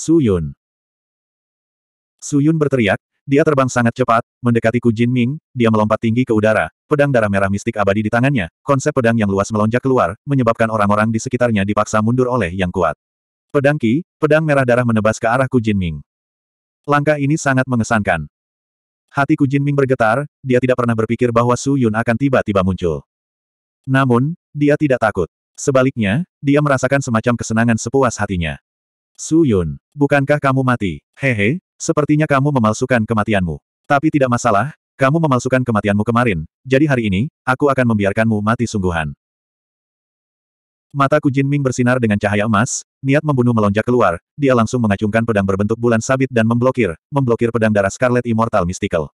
Suyun. Suyun berteriak, dia terbang sangat cepat, mendekati Ku Jin Ming, dia melompat tinggi ke udara, pedang darah merah mistik abadi di tangannya, konsep pedang yang luas melonjak keluar, menyebabkan orang-orang di sekitarnya dipaksa mundur oleh yang kuat. Pedang Ki, pedang merah darah menebas ke arah Ku Jin Ming. Langkah ini sangat mengesankan. Hati Ku Jin Ming bergetar, dia tidak pernah berpikir bahwa Su Yun akan tiba-tiba muncul. Namun, dia tidak takut. Sebaliknya, dia merasakan semacam kesenangan sepuas hatinya. Su Yun, bukankah kamu mati? Hehe, sepertinya kamu memalsukan kematianmu. Tapi tidak masalah, kamu memalsukan kematianmu kemarin, jadi hari ini, aku akan membiarkanmu mati sungguhan. Mata Kujin Ming bersinar dengan cahaya emas, niat membunuh melonjak keluar, dia langsung mengacungkan pedang berbentuk bulan sabit dan memblokir, memblokir pedang darah Scarlet Immortal Mystical.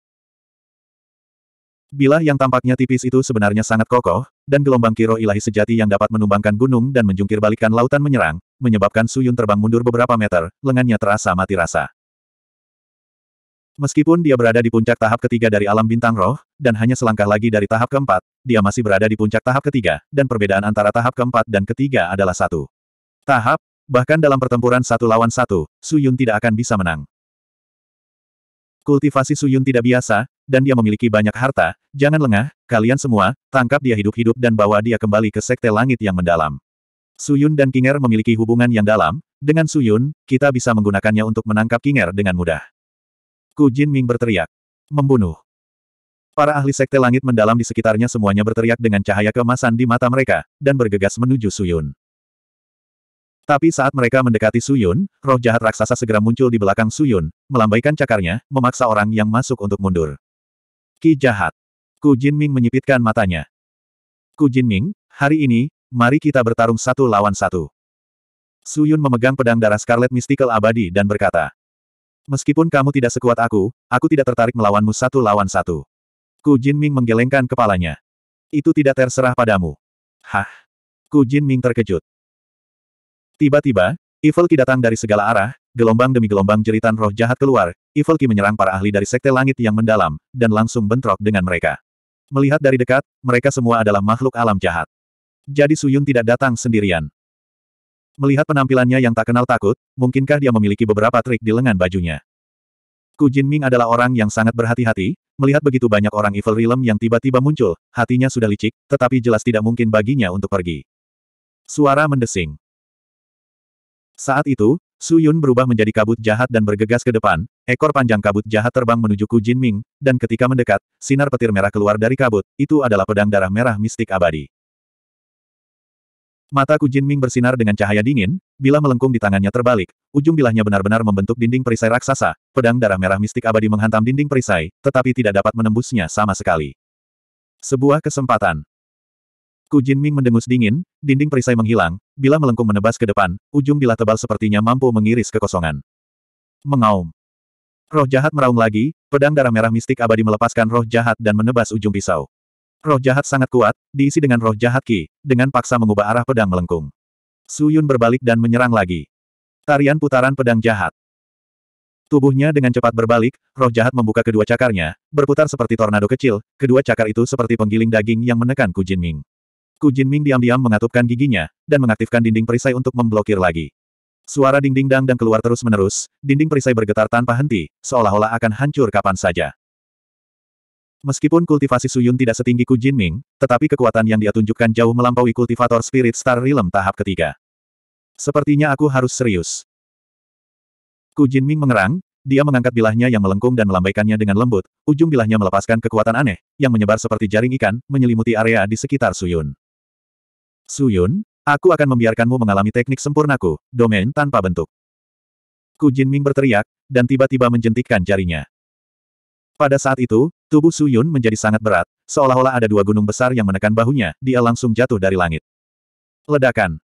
Bilah yang tampaknya tipis itu sebenarnya sangat kokoh, dan gelombang kiro ilahi sejati yang dapat menumbangkan gunung dan menjungkir balikan lautan menyerang, menyebabkan Suyun terbang mundur beberapa meter, lengannya terasa mati rasa. Meskipun dia berada di puncak tahap ketiga dari alam bintang roh, dan hanya selangkah lagi dari tahap keempat, dia masih berada di puncak tahap ketiga, dan perbedaan antara tahap keempat dan ketiga adalah satu. Tahap, bahkan dalam pertempuran satu lawan satu, Suyun tidak akan bisa menang. Kultivasi Suyun tidak biasa, dan dia memiliki banyak harta, jangan lengah, kalian semua, tangkap dia hidup-hidup dan bawa dia kembali ke Sekte Langit yang mendalam. Suyun dan Kinger memiliki hubungan yang dalam, dengan Suyun, kita bisa menggunakannya untuk menangkap Kinger dengan mudah. Ku Jin Ming berteriak. Membunuh. Para ahli sekte langit mendalam di sekitarnya semuanya berteriak dengan cahaya kemasan di mata mereka, dan bergegas menuju Suyun. Tapi saat mereka mendekati Suyun, roh jahat raksasa segera muncul di belakang Suyun, melambaikan cakarnya, memaksa orang yang masuk untuk mundur. Ki jahat. Ku Jin Ming menyipitkan matanya. Ku Jin Ming, hari ini, Mari kita bertarung satu lawan satu. Su Yun memegang pedang darah Scarlet Mystical abadi dan berkata, Meskipun kamu tidak sekuat aku, aku tidak tertarik melawanmu satu lawan satu. Ku Jin Ming menggelengkan kepalanya. Itu tidak terserah padamu. Hah? Ku Jin Ming terkejut. Tiba-tiba, Evil Ki datang dari segala arah, gelombang demi gelombang jeritan roh jahat keluar, Evil Ki menyerang para ahli dari sekte langit yang mendalam, dan langsung bentrok dengan mereka. Melihat dari dekat, mereka semua adalah makhluk alam jahat. Jadi Suyun tidak datang sendirian. Melihat penampilannya yang tak kenal takut, mungkinkah dia memiliki beberapa trik di lengan bajunya? Ku Jin Ming adalah orang yang sangat berhati-hati, melihat begitu banyak orang Evil Realm yang tiba-tiba muncul, hatinya sudah licik, tetapi jelas tidak mungkin baginya untuk pergi. Suara mendesing. Saat itu, Su Yun berubah menjadi kabut jahat dan bergegas ke depan, ekor panjang kabut jahat terbang menuju Ku Jin Ming, dan ketika mendekat, sinar petir merah keluar dari kabut, itu adalah pedang darah merah mistik abadi. Mata Ku Ming bersinar dengan cahaya dingin, bila melengkung di tangannya terbalik, ujung bilahnya benar-benar membentuk dinding perisai raksasa, pedang darah merah mistik abadi menghantam dinding perisai, tetapi tidak dapat menembusnya sama sekali. Sebuah kesempatan. Ku Ming mendengus dingin, dinding perisai menghilang, bila melengkung menebas ke depan, ujung bilah tebal sepertinya mampu mengiris kekosongan. Mengaum. Roh jahat meraung lagi, pedang darah merah mistik abadi melepaskan roh jahat dan menebas ujung pisau. Roh jahat sangat kuat, diisi dengan roh jahat Ki, dengan paksa mengubah arah pedang melengkung. Suyun berbalik dan menyerang lagi. Tarian putaran pedang jahat. Tubuhnya dengan cepat berbalik, roh jahat membuka kedua cakarnya, berputar seperti tornado kecil, kedua cakar itu seperti penggiling daging yang menekan Ku Ming. Ku Ming diam-diam mengatupkan giginya, dan mengaktifkan dinding perisai untuk memblokir lagi. Suara dinding dang dan keluar terus-menerus, dinding perisai bergetar tanpa henti, seolah-olah akan hancur kapan saja. Meskipun kultivasi Suyun tidak setinggi Ku Ming, tetapi kekuatan yang dia tunjukkan jauh melampaui kultivator Spirit Star Realm tahap ketiga. Sepertinya aku harus serius. Ku Ming mengerang, dia mengangkat bilahnya yang melengkung dan melambaikannya dengan lembut, ujung bilahnya melepaskan kekuatan aneh, yang menyebar seperti jaring ikan, menyelimuti area di sekitar Suyun. Suyun, aku akan membiarkanmu mengalami teknik sempurnaku, domain tanpa bentuk. Ku Ming berteriak, dan tiba-tiba menjentikkan jarinya. Pada saat itu, tubuh Su Yun menjadi sangat berat, seolah-olah ada dua gunung besar yang menekan bahunya, dia langsung jatuh dari langit. Ledakan.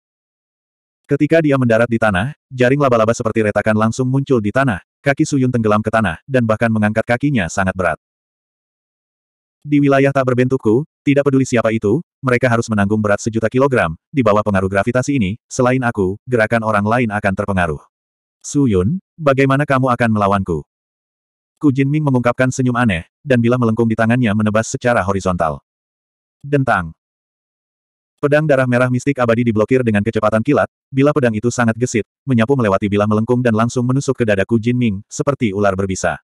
Ketika dia mendarat di tanah, jaring laba-laba seperti retakan langsung muncul di tanah, kaki Su Yun tenggelam ke tanah, dan bahkan mengangkat kakinya sangat berat. Di wilayah tak berbentukku, tidak peduli siapa itu, mereka harus menanggung berat sejuta kilogram, di bawah pengaruh gravitasi ini, selain aku, gerakan orang lain akan terpengaruh. Su Yun, bagaimana kamu akan melawanku? Ku Ming mengungkapkan senyum aneh, dan bila melengkung di tangannya menebas secara horizontal. Dentang. Pedang darah merah mistik abadi diblokir dengan kecepatan kilat, bila pedang itu sangat gesit, menyapu melewati bila melengkung dan langsung menusuk ke dada Ku Ming, seperti ular berbisa.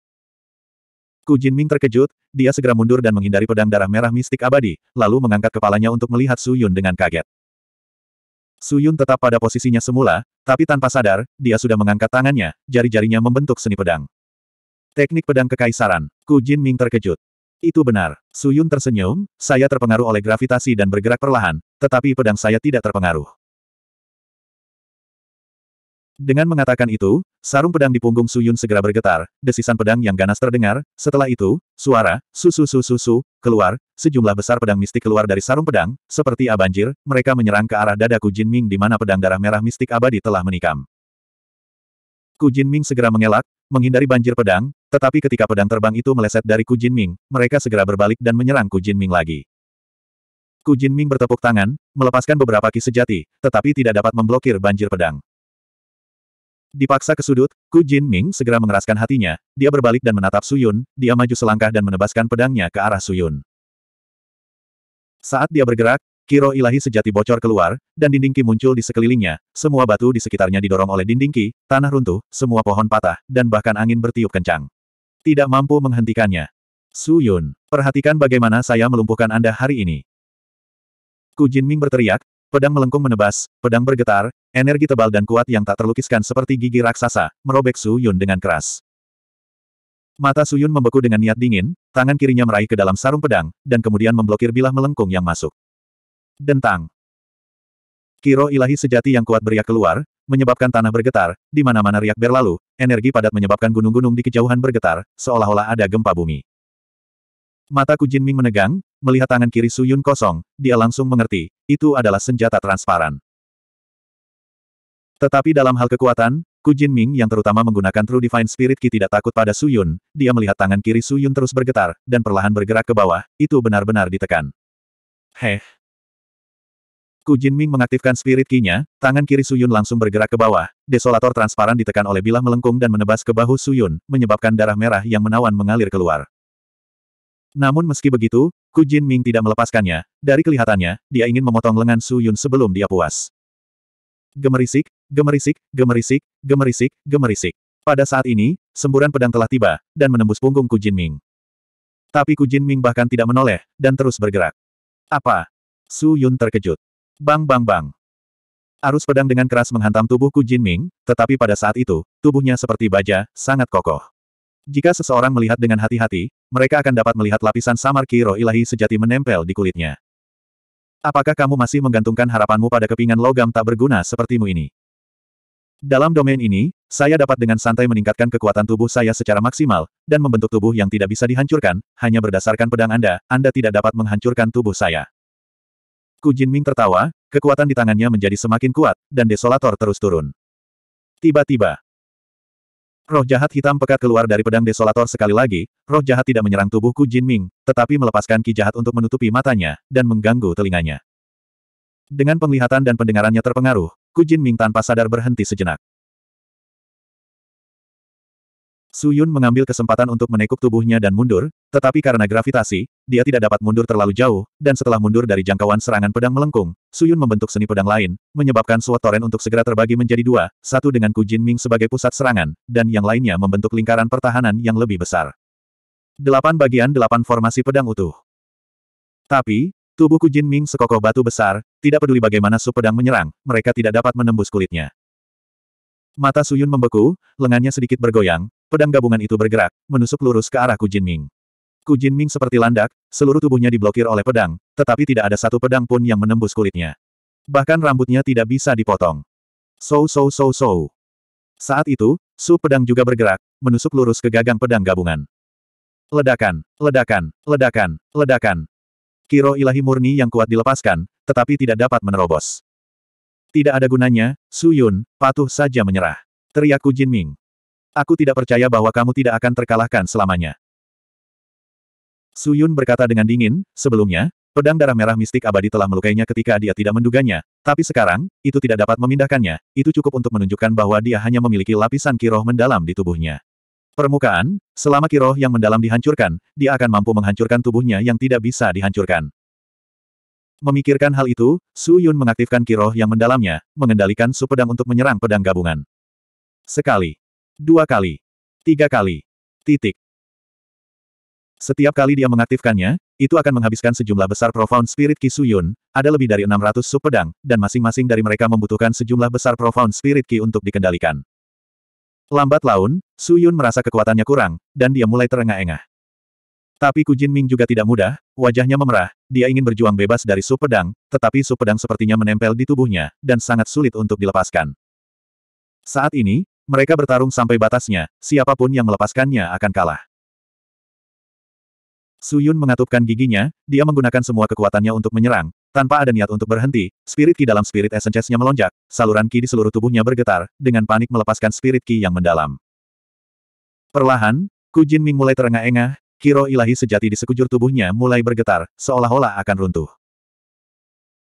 Ku Ming terkejut, dia segera mundur dan menghindari pedang darah merah mistik abadi, lalu mengangkat kepalanya untuk melihat Su Yun dengan kaget. Su Yun tetap pada posisinya semula, tapi tanpa sadar, dia sudah mengangkat tangannya, jari-jarinya membentuk seni pedang. Teknik pedang kekaisaran. Ku Jin Ming terkejut. Itu benar. Su Yun tersenyum, saya terpengaruh oleh gravitasi dan bergerak perlahan, tetapi pedang saya tidak terpengaruh. Dengan mengatakan itu, sarung pedang di punggung Su Yun segera bergetar, desisan pedang yang ganas terdengar, setelah itu, suara, su su su su su, keluar, sejumlah besar pedang mistik keluar dari sarung pedang, seperti abanjir, mereka menyerang ke arah dada Ku Ming di mana pedang darah merah mistik abadi telah menikam. Ku Ming segera mengelak, menghindari banjir pedang, tetapi ketika pedang terbang itu meleset dari Ku Jin Ming, mereka segera berbalik dan menyerang Ku Jin Ming lagi. Ku Jin Ming bertepuk tangan, melepaskan beberapa ki sejati, tetapi tidak dapat memblokir banjir pedang. Dipaksa ke sudut, Ku Jin Ming segera mengeraskan hatinya, dia berbalik dan menatap Suyun, dia maju selangkah dan menebaskan pedangnya ke arah Suyun. Saat dia bergerak, Kiro ilahi sejati bocor keluar, dan dinding ki muncul di sekelilingnya, semua batu di sekitarnya didorong oleh dinding ki, tanah runtuh, semua pohon patah, dan bahkan angin bertiup kencang. Tidak mampu menghentikannya. Su Yun, perhatikan bagaimana saya melumpuhkan Anda hari ini. Ku Jin Ming berteriak, pedang melengkung menebas, pedang bergetar, energi tebal dan kuat yang tak terlukiskan seperti gigi raksasa, merobek Su Yun dengan keras. Mata Su Yun membeku dengan niat dingin, tangan kirinya meraih ke dalam sarung pedang, dan kemudian memblokir bilah melengkung yang masuk. Dentang. Kiro ilahi sejati yang kuat beriak keluar, menyebabkan tanah bergetar, di mana-mana riak berlalu, energi padat menyebabkan gunung-gunung di kejauhan bergetar, seolah-olah ada gempa bumi. Mata Ku Ming menegang, melihat tangan kiri Su Yun kosong, dia langsung mengerti, itu adalah senjata transparan. Tetapi dalam hal kekuatan, Ku Jin Ming yang terutama menggunakan True Divine Spirit Ki tidak takut pada Su Yun, dia melihat tangan kiri Su Yun terus bergetar, dan perlahan bergerak ke bawah, itu benar-benar ditekan. Heh, Ku Jinming mengaktifkan spirit kinya, tangan kiri Suyun langsung bergerak ke bawah, desolator transparan ditekan oleh bilah melengkung dan menebas ke bahu Suyun, menyebabkan darah merah yang menawan mengalir keluar. Namun meski begitu, Ku Jinming tidak melepaskannya, dari kelihatannya, dia ingin memotong lengan Suyun sebelum dia puas. Gemerisik, gemerisik, gemerisik, gemerisik, gemerisik. Pada saat ini, semburan pedang telah tiba, dan menembus punggung Ku Jinming. Tapi Ku Jinming bahkan tidak menoleh, dan terus bergerak. Apa? Su Yun terkejut. Bang bang bang. Arus pedang dengan keras menghantam tubuhku Jin Ming, tetapi pada saat itu, tubuhnya seperti baja, sangat kokoh. Jika seseorang melihat dengan hati-hati, mereka akan dapat melihat lapisan samar kiro ilahi sejati menempel di kulitnya. Apakah kamu masih menggantungkan harapanmu pada kepingan logam tak berguna sepertimu ini? Dalam domain ini, saya dapat dengan santai meningkatkan kekuatan tubuh saya secara maksimal, dan membentuk tubuh yang tidak bisa dihancurkan, hanya berdasarkan pedang Anda, Anda tidak dapat menghancurkan tubuh saya. Ku Ming tertawa, kekuatan di tangannya menjadi semakin kuat, dan desolator terus turun. Tiba-tiba, roh jahat hitam pekat keluar dari pedang desolator sekali lagi, roh jahat tidak menyerang tubuh Ku Ming, tetapi melepaskan ki jahat untuk menutupi matanya, dan mengganggu telinganya. Dengan penglihatan dan pendengarannya terpengaruh, Ku Ming tanpa sadar berhenti sejenak. Su Yun mengambil kesempatan untuk menekuk tubuhnya dan mundur, tetapi karena gravitasi, dia tidak dapat mundur terlalu jauh, dan setelah mundur dari jangkauan serangan pedang melengkung, Su Yun membentuk seni pedang lain, menyebabkan suatu Torrent untuk segera terbagi menjadi dua, satu dengan Ku Jin Ming sebagai pusat serangan, dan yang lainnya membentuk lingkaran pertahanan yang lebih besar. Delapan bagian delapan formasi pedang utuh. Tapi, tubuh Ku Jin Ming sekokoh batu besar, tidak peduli bagaimana Su pedang menyerang, mereka tidak dapat menembus kulitnya. Mata Suyun membeku, lengannya sedikit bergoyang, Pedang gabungan itu bergerak, menusuk lurus ke arah Ku Ming. Ku Ming seperti landak, seluruh tubuhnya diblokir oleh pedang, tetapi tidak ada satu pedang pun yang menembus kulitnya. Bahkan rambutnya tidak bisa dipotong. So so so so. Saat itu, su pedang juga bergerak, menusuk lurus ke gagang pedang gabungan. Ledakan, ledakan, ledakan, ledakan. Kiro ilahi murni yang kuat dilepaskan, tetapi tidak dapat menerobos. Tidak ada gunanya, Su Yun, patuh saja menyerah. Teriak Ku Ming. Aku tidak percaya bahwa kamu tidak akan terkalahkan selamanya. Suyun berkata dengan dingin, sebelumnya, pedang darah merah mistik abadi telah melukainya ketika dia tidak menduganya, tapi sekarang, itu tidak dapat memindahkannya, itu cukup untuk menunjukkan bahwa dia hanya memiliki lapisan kiroh mendalam di tubuhnya. Permukaan, selama kiroh yang mendalam dihancurkan, dia akan mampu menghancurkan tubuhnya yang tidak bisa dihancurkan. Memikirkan hal itu, Su Yun mengaktifkan kiroh yang mendalamnya, mengendalikan su pedang untuk menyerang pedang gabungan. Sekali. Dua kali. Tiga kali. Titik. Setiap kali dia mengaktifkannya, itu akan menghabiskan sejumlah besar Profound Spirit Ki Suyun, ada lebih dari 600 sub pedang, dan masing-masing dari mereka membutuhkan sejumlah besar Profound Spirit Ki untuk dikendalikan. Lambat laun, Suyun merasa kekuatannya kurang, dan dia mulai terengah-engah. Tapi Kujin Ming juga tidak mudah, wajahnya memerah, dia ingin berjuang bebas dari sub pedang, tetapi sub pedang sepertinya menempel di tubuhnya, dan sangat sulit untuk dilepaskan. Saat ini, mereka bertarung sampai batasnya, siapapun yang melepaskannya akan kalah. Suyun mengatupkan giginya, dia menggunakan semua kekuatannya untuk menyerang, tanpa ada niat untuk berhenti, spirit ki dalam spirit essence-nya melonjak, saluran ki di seluruh tubuhnya bergetar, dengan panik melepaskan spirit ki yang mendalam. Perlahan, Ku Jin Ming mulai terengah-engah, Kiro ilahi sejati di sekujur tubuhnya mulai bergetar, seolah-olah akan runtuh.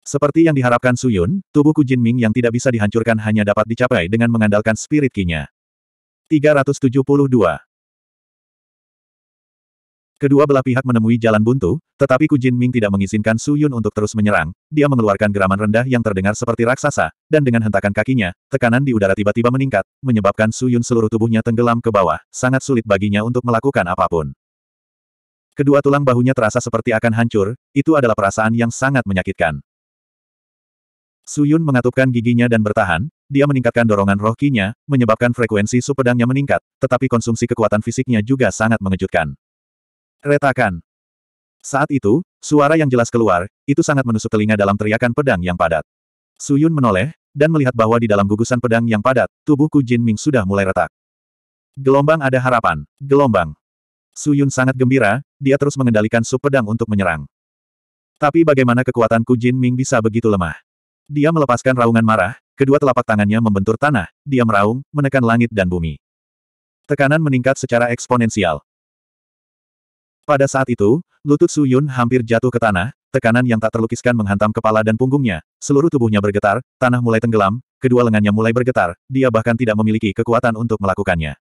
Seperti yang diharapkan Suyun, tubuh Kujin Ming yang tidak bisa dihancurkan hanya dapat dicapai dengan mengandalkan spirit puluh 372 Kedua belah pihak menemui jalan buntu, tetapi Kujin Ming tidak mengizinkan Su Yun untuk terus menyerang. Dia mengeluarkan geraman rendah yang terdengar seperti raksasa, dan dengan hentakan kakinya, tekanan di udara tiba-tiba meningkat, menyebabkan Su Yun seluruh tubuhnya tenggelam ke bawah, sangat sulit baginya untuk melakukan apapun. Kedua tulang bahunya terasa seperti akan hancur, itu adalah perasaan yang sangat menyakitkan. Suyun mengatupkan giginya dan bertahan, dia meningkatkan dorongan roh kinya, menyebabkan frekuensi supedangnya meningkat, tetapi konsumsi kekuatan fisiknya juga sangat mengejutkan. Retakan. Saat itu, suara yang jelas keluar, itu sangat menusuk telinga dalam teriakan pedang yang padat. Suyun menoleh, dan melihat bahwa di dalam gugusan pedang yang padat, tubuh Ku Jin Ming sudah mulai retak. Gelombang ada harapan, gelombang. Suyun sangat gembira, dia terus mengendalikan su pedang untuk menyerang. Tapi bagaimana kekuatan Ku Jin Ming bisa begitu lemah? Dia melepaskan raungan marah, kedua telapak tangannya membentur tanah, dia meraung, menekan langit dan bumi. Tekanan meningkat secara eksponensial. Pada saat itu, lutut Su Yun hampir jatuh ke tanah, tekanan yang tak terlukiskan menghantam kepala dan punggungnya, seluruh tubuhnya bergetar, tanah mulai tenggelam, kedua lengannya mulai bergetar, dia bahkan tidak memiliki kekuatan untuk melakukannya.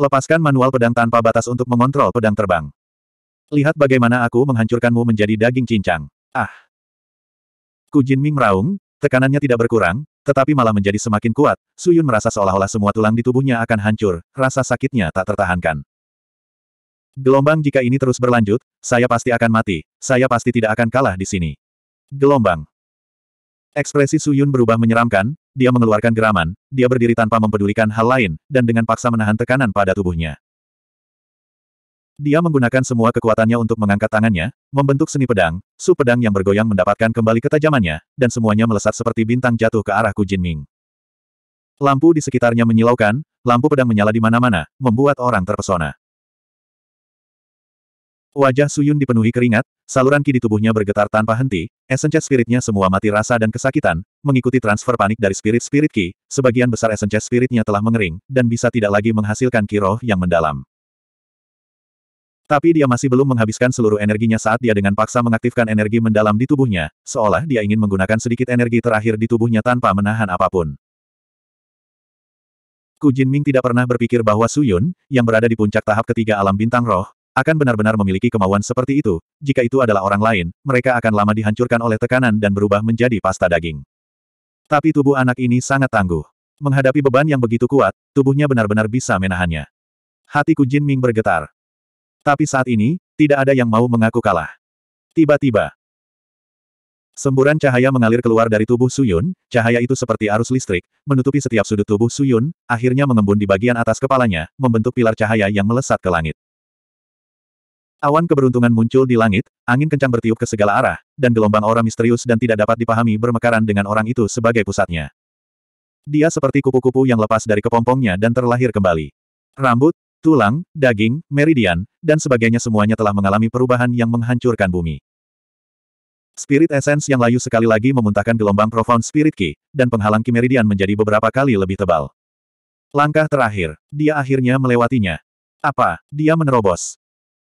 Lepaskan manual pedang tanpa batas untuk mengontrol pedang terbang. Lihat bagaimana aku menghancurkanmu menjadi daging cincang. Ah! Ku Jin Ming meraung, Tekanannya tidak berkurang, tetapi malah menjadi semakin kuat, Suyun merasa seolah-olah semua tulang di tubuhnya akan hancur, rasa sakitnya tak tertahankan. Gelombang jika ini terus berlanjut, saya pasti akan mati, saya pasti tidak akan kalah di sini. Gelombang. Ekspresi Suyun berubah menyeramkan, dia mengeluarkan geraman, dia berdiri tanpa mempedulikan hal lain, dan dengan paksa menahan tekanan pada tubuhnya. Dia menggunakan semua kekuatannya untuk mengangkat tangannya, membentuk seni pedang, su pedang yang bergoyang mendapatkan kembali ketajamannya, dan semuanya melesat seperti bintang jatuh ke arah Ku Ming. Lampu di sekitarnya menyilaukan, lampu pedang menyala di mana-mana, membuat orang terpesona. Wajah Suyun dipenuhi keringat, saluran ki di tubuhnya bergetar tanpa henti, esensi spiritnya semua mati rasa dan kesakitan, mengikuti transfer panik dari spirit-spirit ki, sebagian besar esensi spiritnya telah mengering, dan bisa tidak lagi menghasilkan ki roh yang mendalam. Tapi dia masih belum menghabiskan seluruh energinya saat dia dengan paksa mengaktifkan energi mendalam di tubuhnya, seolah dia ingin menggunakan sedikit energi terakhir di tubuhnya tanpa menahan apapun. Ku Ming tidak pernah berpikir bahwa Su Yun, yang berada di puncak tahap ketiga alam bintang roh, akan benar-benar memiliki kemauan seperti itu. Jika itu adalah orang lain, mereka akan lama dihancurkan oleh tekanan dan berubah menjadi pasta daging. Tapi tubuh anak ini sangat tangguh. Menghadapi beban yang begitu kuat, tubuhnya benar-benar bisa menahannya. Hati Ku Ming bergetar. Tapi saat ini, tidak ada yang mau mengaku kalah. Tiba-tiba, semburan cahaya mengalir keluar dari tubuh Suyun, cahaya itu seperti arus listrik, menutupi setiap sudut tubuh Suyun, akhirnya mengembun di bagian atas kepalanya, membentuk pilar cahaya yang melesat ke langit. Awan keberuntungan muncul di langit, angin kencang bertiup ke segala arah, dan gelombang aura misterius dan tidak dapat dipahami bermekaran dengan orang itu sebagai pusatnya. Dia seperti kupu-kupu yang lepas dari kepompongnya dan terlahir kembali. Rambut, tulang, daging, meridian, dan sebagainya semuanya telah mengalami perubahan yang menghancurkan bumi. Spirit Essence yang layu sekali lagi memuntahkan gelombang Profound Spirit Ki, dan penghalang Ki Meridian menjadi beberapa kali lebih tebal. Langkah terakhir, dia akhirnya melewatinya. Apa? Dia menerobos.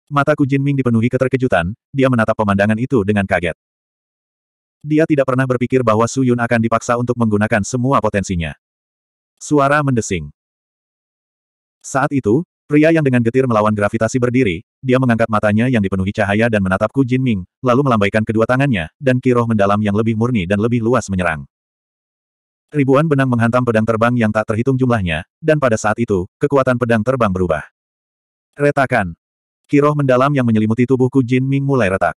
Mata Kujin Ming dipenuhi keterkejutan, dia menatap pemandangan itu dengan kaget. Dia tidak pernah berpikir bahwa Su Yun akan dipaksa untuk menggunakan semua potensinya. Suara mendesing. Saat itu, Pria yang dengan getir melawan gravitasi berdiri, dia mengangkat matanya yang dipenuhi cahaya dan menatapku Jin Ming, lalu melambaikan kedua tangannya, dan kiroh mendalam yang lebih murni dan lebih luas menyerang. Ribuan benang menghantam pedang terbang yang tak terhitung jumlahnya, dan pada saat itu, kekuatan pedang terbang berubah. Retakan. Kiroh mendalam yang menyelimuti tubuhku Jin Ming mulai retak.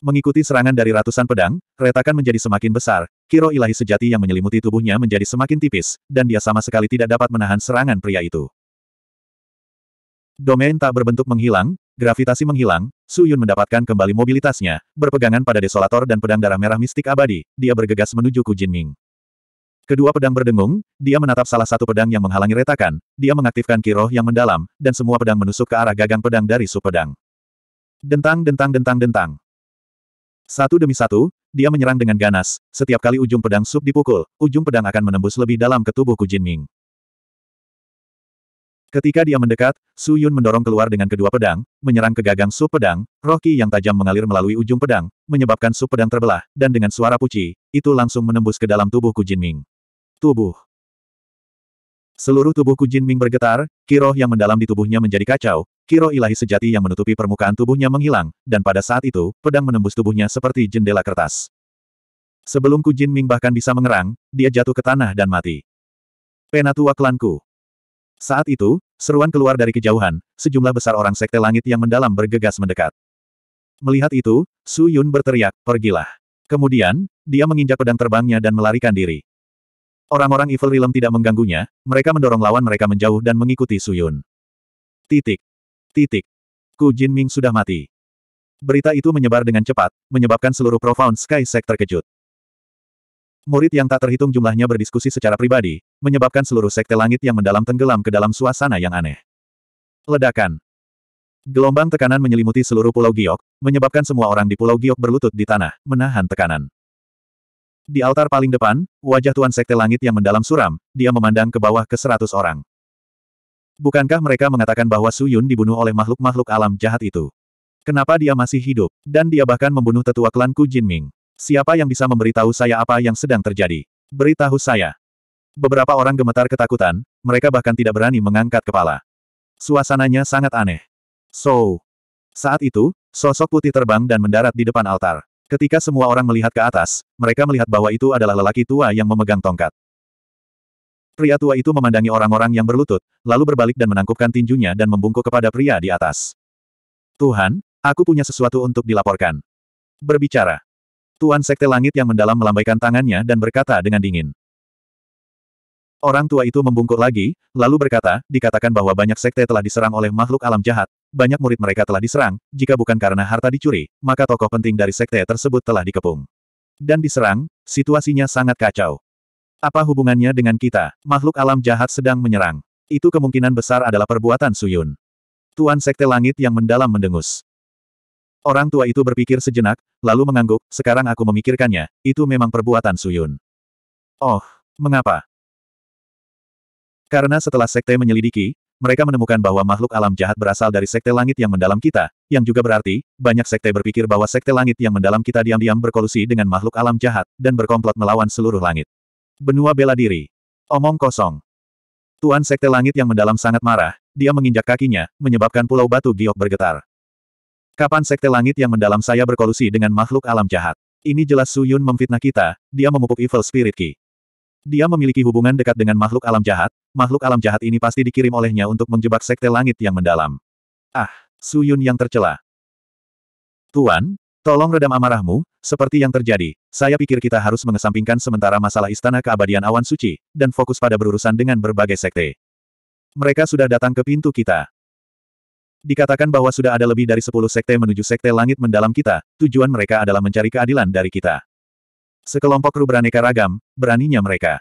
Mengikuti serangan dari ratusan pedang, retakan menjadi semakin besar, kiroh ilahi sejati yang menyelimuti tubuhnya menjadi semakin tipis, dan dia sama sekali tidak dapat menahan serangan pria itu. Domain tak berbentuk menghilang, gravitasi menghilang, Su Yun mendapatkan kembali mobilitasnya, berpegangan pada desolator dan pedang darah merah mistik abadi, dia bergegas menuju Ku Jin Ming. Kedua pedang berdengung, dia menatap salah satu pedang yang menghalangi retakan, dia mengaktifkan kiroh yang mendalam, dan semua pedang menusuk ke arah gagang pedang dari Su Pedang. Dentang dentang dentang dentang. Satu demi satu, dia menyerang dengan ganas, setiap kali ujung pedang sub dipukul, ujung pedang akan menembus lebih dalam ke tubuh Ku Jin Ming. Ketika dia mendekat, Su Yun mendorong keluar dengan kedua pedang, menyerang ke gagang sup pedang, roh yang tajam mengalir melalui ujung pedang, menyebabkan sup pedang terbelah, dan dengan suara puci, itu langsung menembus ke dalam tubuh Ku Ming. Tubuh. Seluruh tubuh Ku Ming bergetar, kiroh yang mendalam di tubuhnya menjadi kacau, kiroh ilahi sejati yang menutupi permukaan tubuhnya menghilang, dan pada saat itu, pedang menembus tubuhnya seperti jendela kertas. Sebelum Ku Ming bahkan bisa mengerang, dia jatuh ke tanah dan mati. Penatua klanku. Saat itu, seruan keluar dari kejauhan, sejumlah besar orang sekte langit yang mendalam bergegas mendekat. Melihat itu, Su Yun berteriak, pergilah. Kemudian, dia menginjak pedang terbangnya dan melarikan diri. Orang-orang Evil Realm tidak mengganggunya, mereka mendorong lawan mereka menjauh dan mengikuti Su Yun. Titik. Titik. Ku Jin Ming sudah mati. Berita itu menyebar dengan cepat, menyebabkan seluruh Profound Sky Sect terkejut. Murid yang tak terhitung jumlahnya berdiskusi secara pribadi, menyebabkan seluruh sekte langit yang mendalam tenggelam ke dalam suasana yang aneh. Ledakan. Gelombang tekanan menyelimuti seluruh Pulau Giok, menyebabkan semua orang di Pulau Giok berlutut di tanah, menahan tekanan. Di altar paling depan, wajah Tuan Sekte Langit yang mendalam suram, dia memandang ke bawah ke seratus orang. Bukankah mereka mengatakan bahwa Suyun dibunuh oleh makhluk-makhluk alam jahat itu? Kenapa dia masih hidup, dan dia bahkan membunuh tetua klan Ku Ming? Siapa yang bisa memberitahu saya apa yang sedang terjadi? Beritahu saya. Beberapa orang gemetar ketakutan, mereka bahkan tidak berani mengangkat kepala. Suasananya sangat aneh. So. Saat itu, sosok putih terbang dan mendarat di depan altar. Ketika semua orang melihat ke atas, mereka melihat bahwa itu adalah lelaki tua yang memegang tongkat. Pria tua itu memandangi orang-orang yang berlutut, lalu berbalik dan menangkupkan tinjunya dan membungkuk kepada pria di atas. Tuhan, aku punya sesuatu untuk dilaporkan. Berbicara. Tuan Sekte Langit yang mendalam melambaikan tangannya dan berkata dengan dingin. Orang tua itu membungkuk lagi, lalu berkata, dikatakan bahwa banyak sekte telah diserang oleh makhluk alam jahat, banyak murid mereka telah diserang, jika bukan karena harta dicuri, maka tokoh penting dari sekte tersebut telah dikepung. Dan diserang, situasinya sangat kacau. Apa hubungannya dengan kita? Makhluk alam jahat sedang menyerang. Itu kemungkinan besar adalah perbuatan Suyun. Tuan Sekte Langit yang mendalam mendengus. Orang tua itu berpikir sejenak, lalu mengangguk, sekarang aku memikirkannya, itu memang perbuatan Suyun. Oh, mengapa? Karena setelah sekte menyelidiki, mereka menemukan bahwa makhluk alam jahat berasal dari sekte langit yang mendalam kita, yang juga berarti, banyak sekte berpikir bahwa sekte langit yang mendalam kita diam-diam berkolusi dengan makhluk alam jahat, dan berkomplot melawan seluruh langit. Benua bela diri. Omong kosong. Tuan sekte langit yang mendalam sangat marah, dia menginjak kakinya, menyebabkan pulau batu giok bergetar. Kapan sekte langit yang mendalam saya berkolusi dengan makhluk alam jahat? Ini jelas Su Yun memfitnah kita, dia memupuk evil spirit ki. Dia memiliki hubungan dekat dengan makhluk alam jahat, makhluk alam jahat ini pasti dikirim olehnya untuk menjebak sekte langit yang mendalam. Ah, Su Yun yang tercela. Tuan, tolong redam amarahmu, seperti yang terjadi, saya pikir kita harus mengesampingkan sementara masalah istana keabadian awan suci, dan fokus pada berurusan dengan berbagai sekte. Mereka sudah datang ke pintu kita. Dikatakan bahwa sudah ada lebih dari 10 sekte menuju sekte langit mendalam kita, tujuan mereka adalah mencari keadilan dari kita. Sekelompok kru beraneka ragam, beraninya mereka.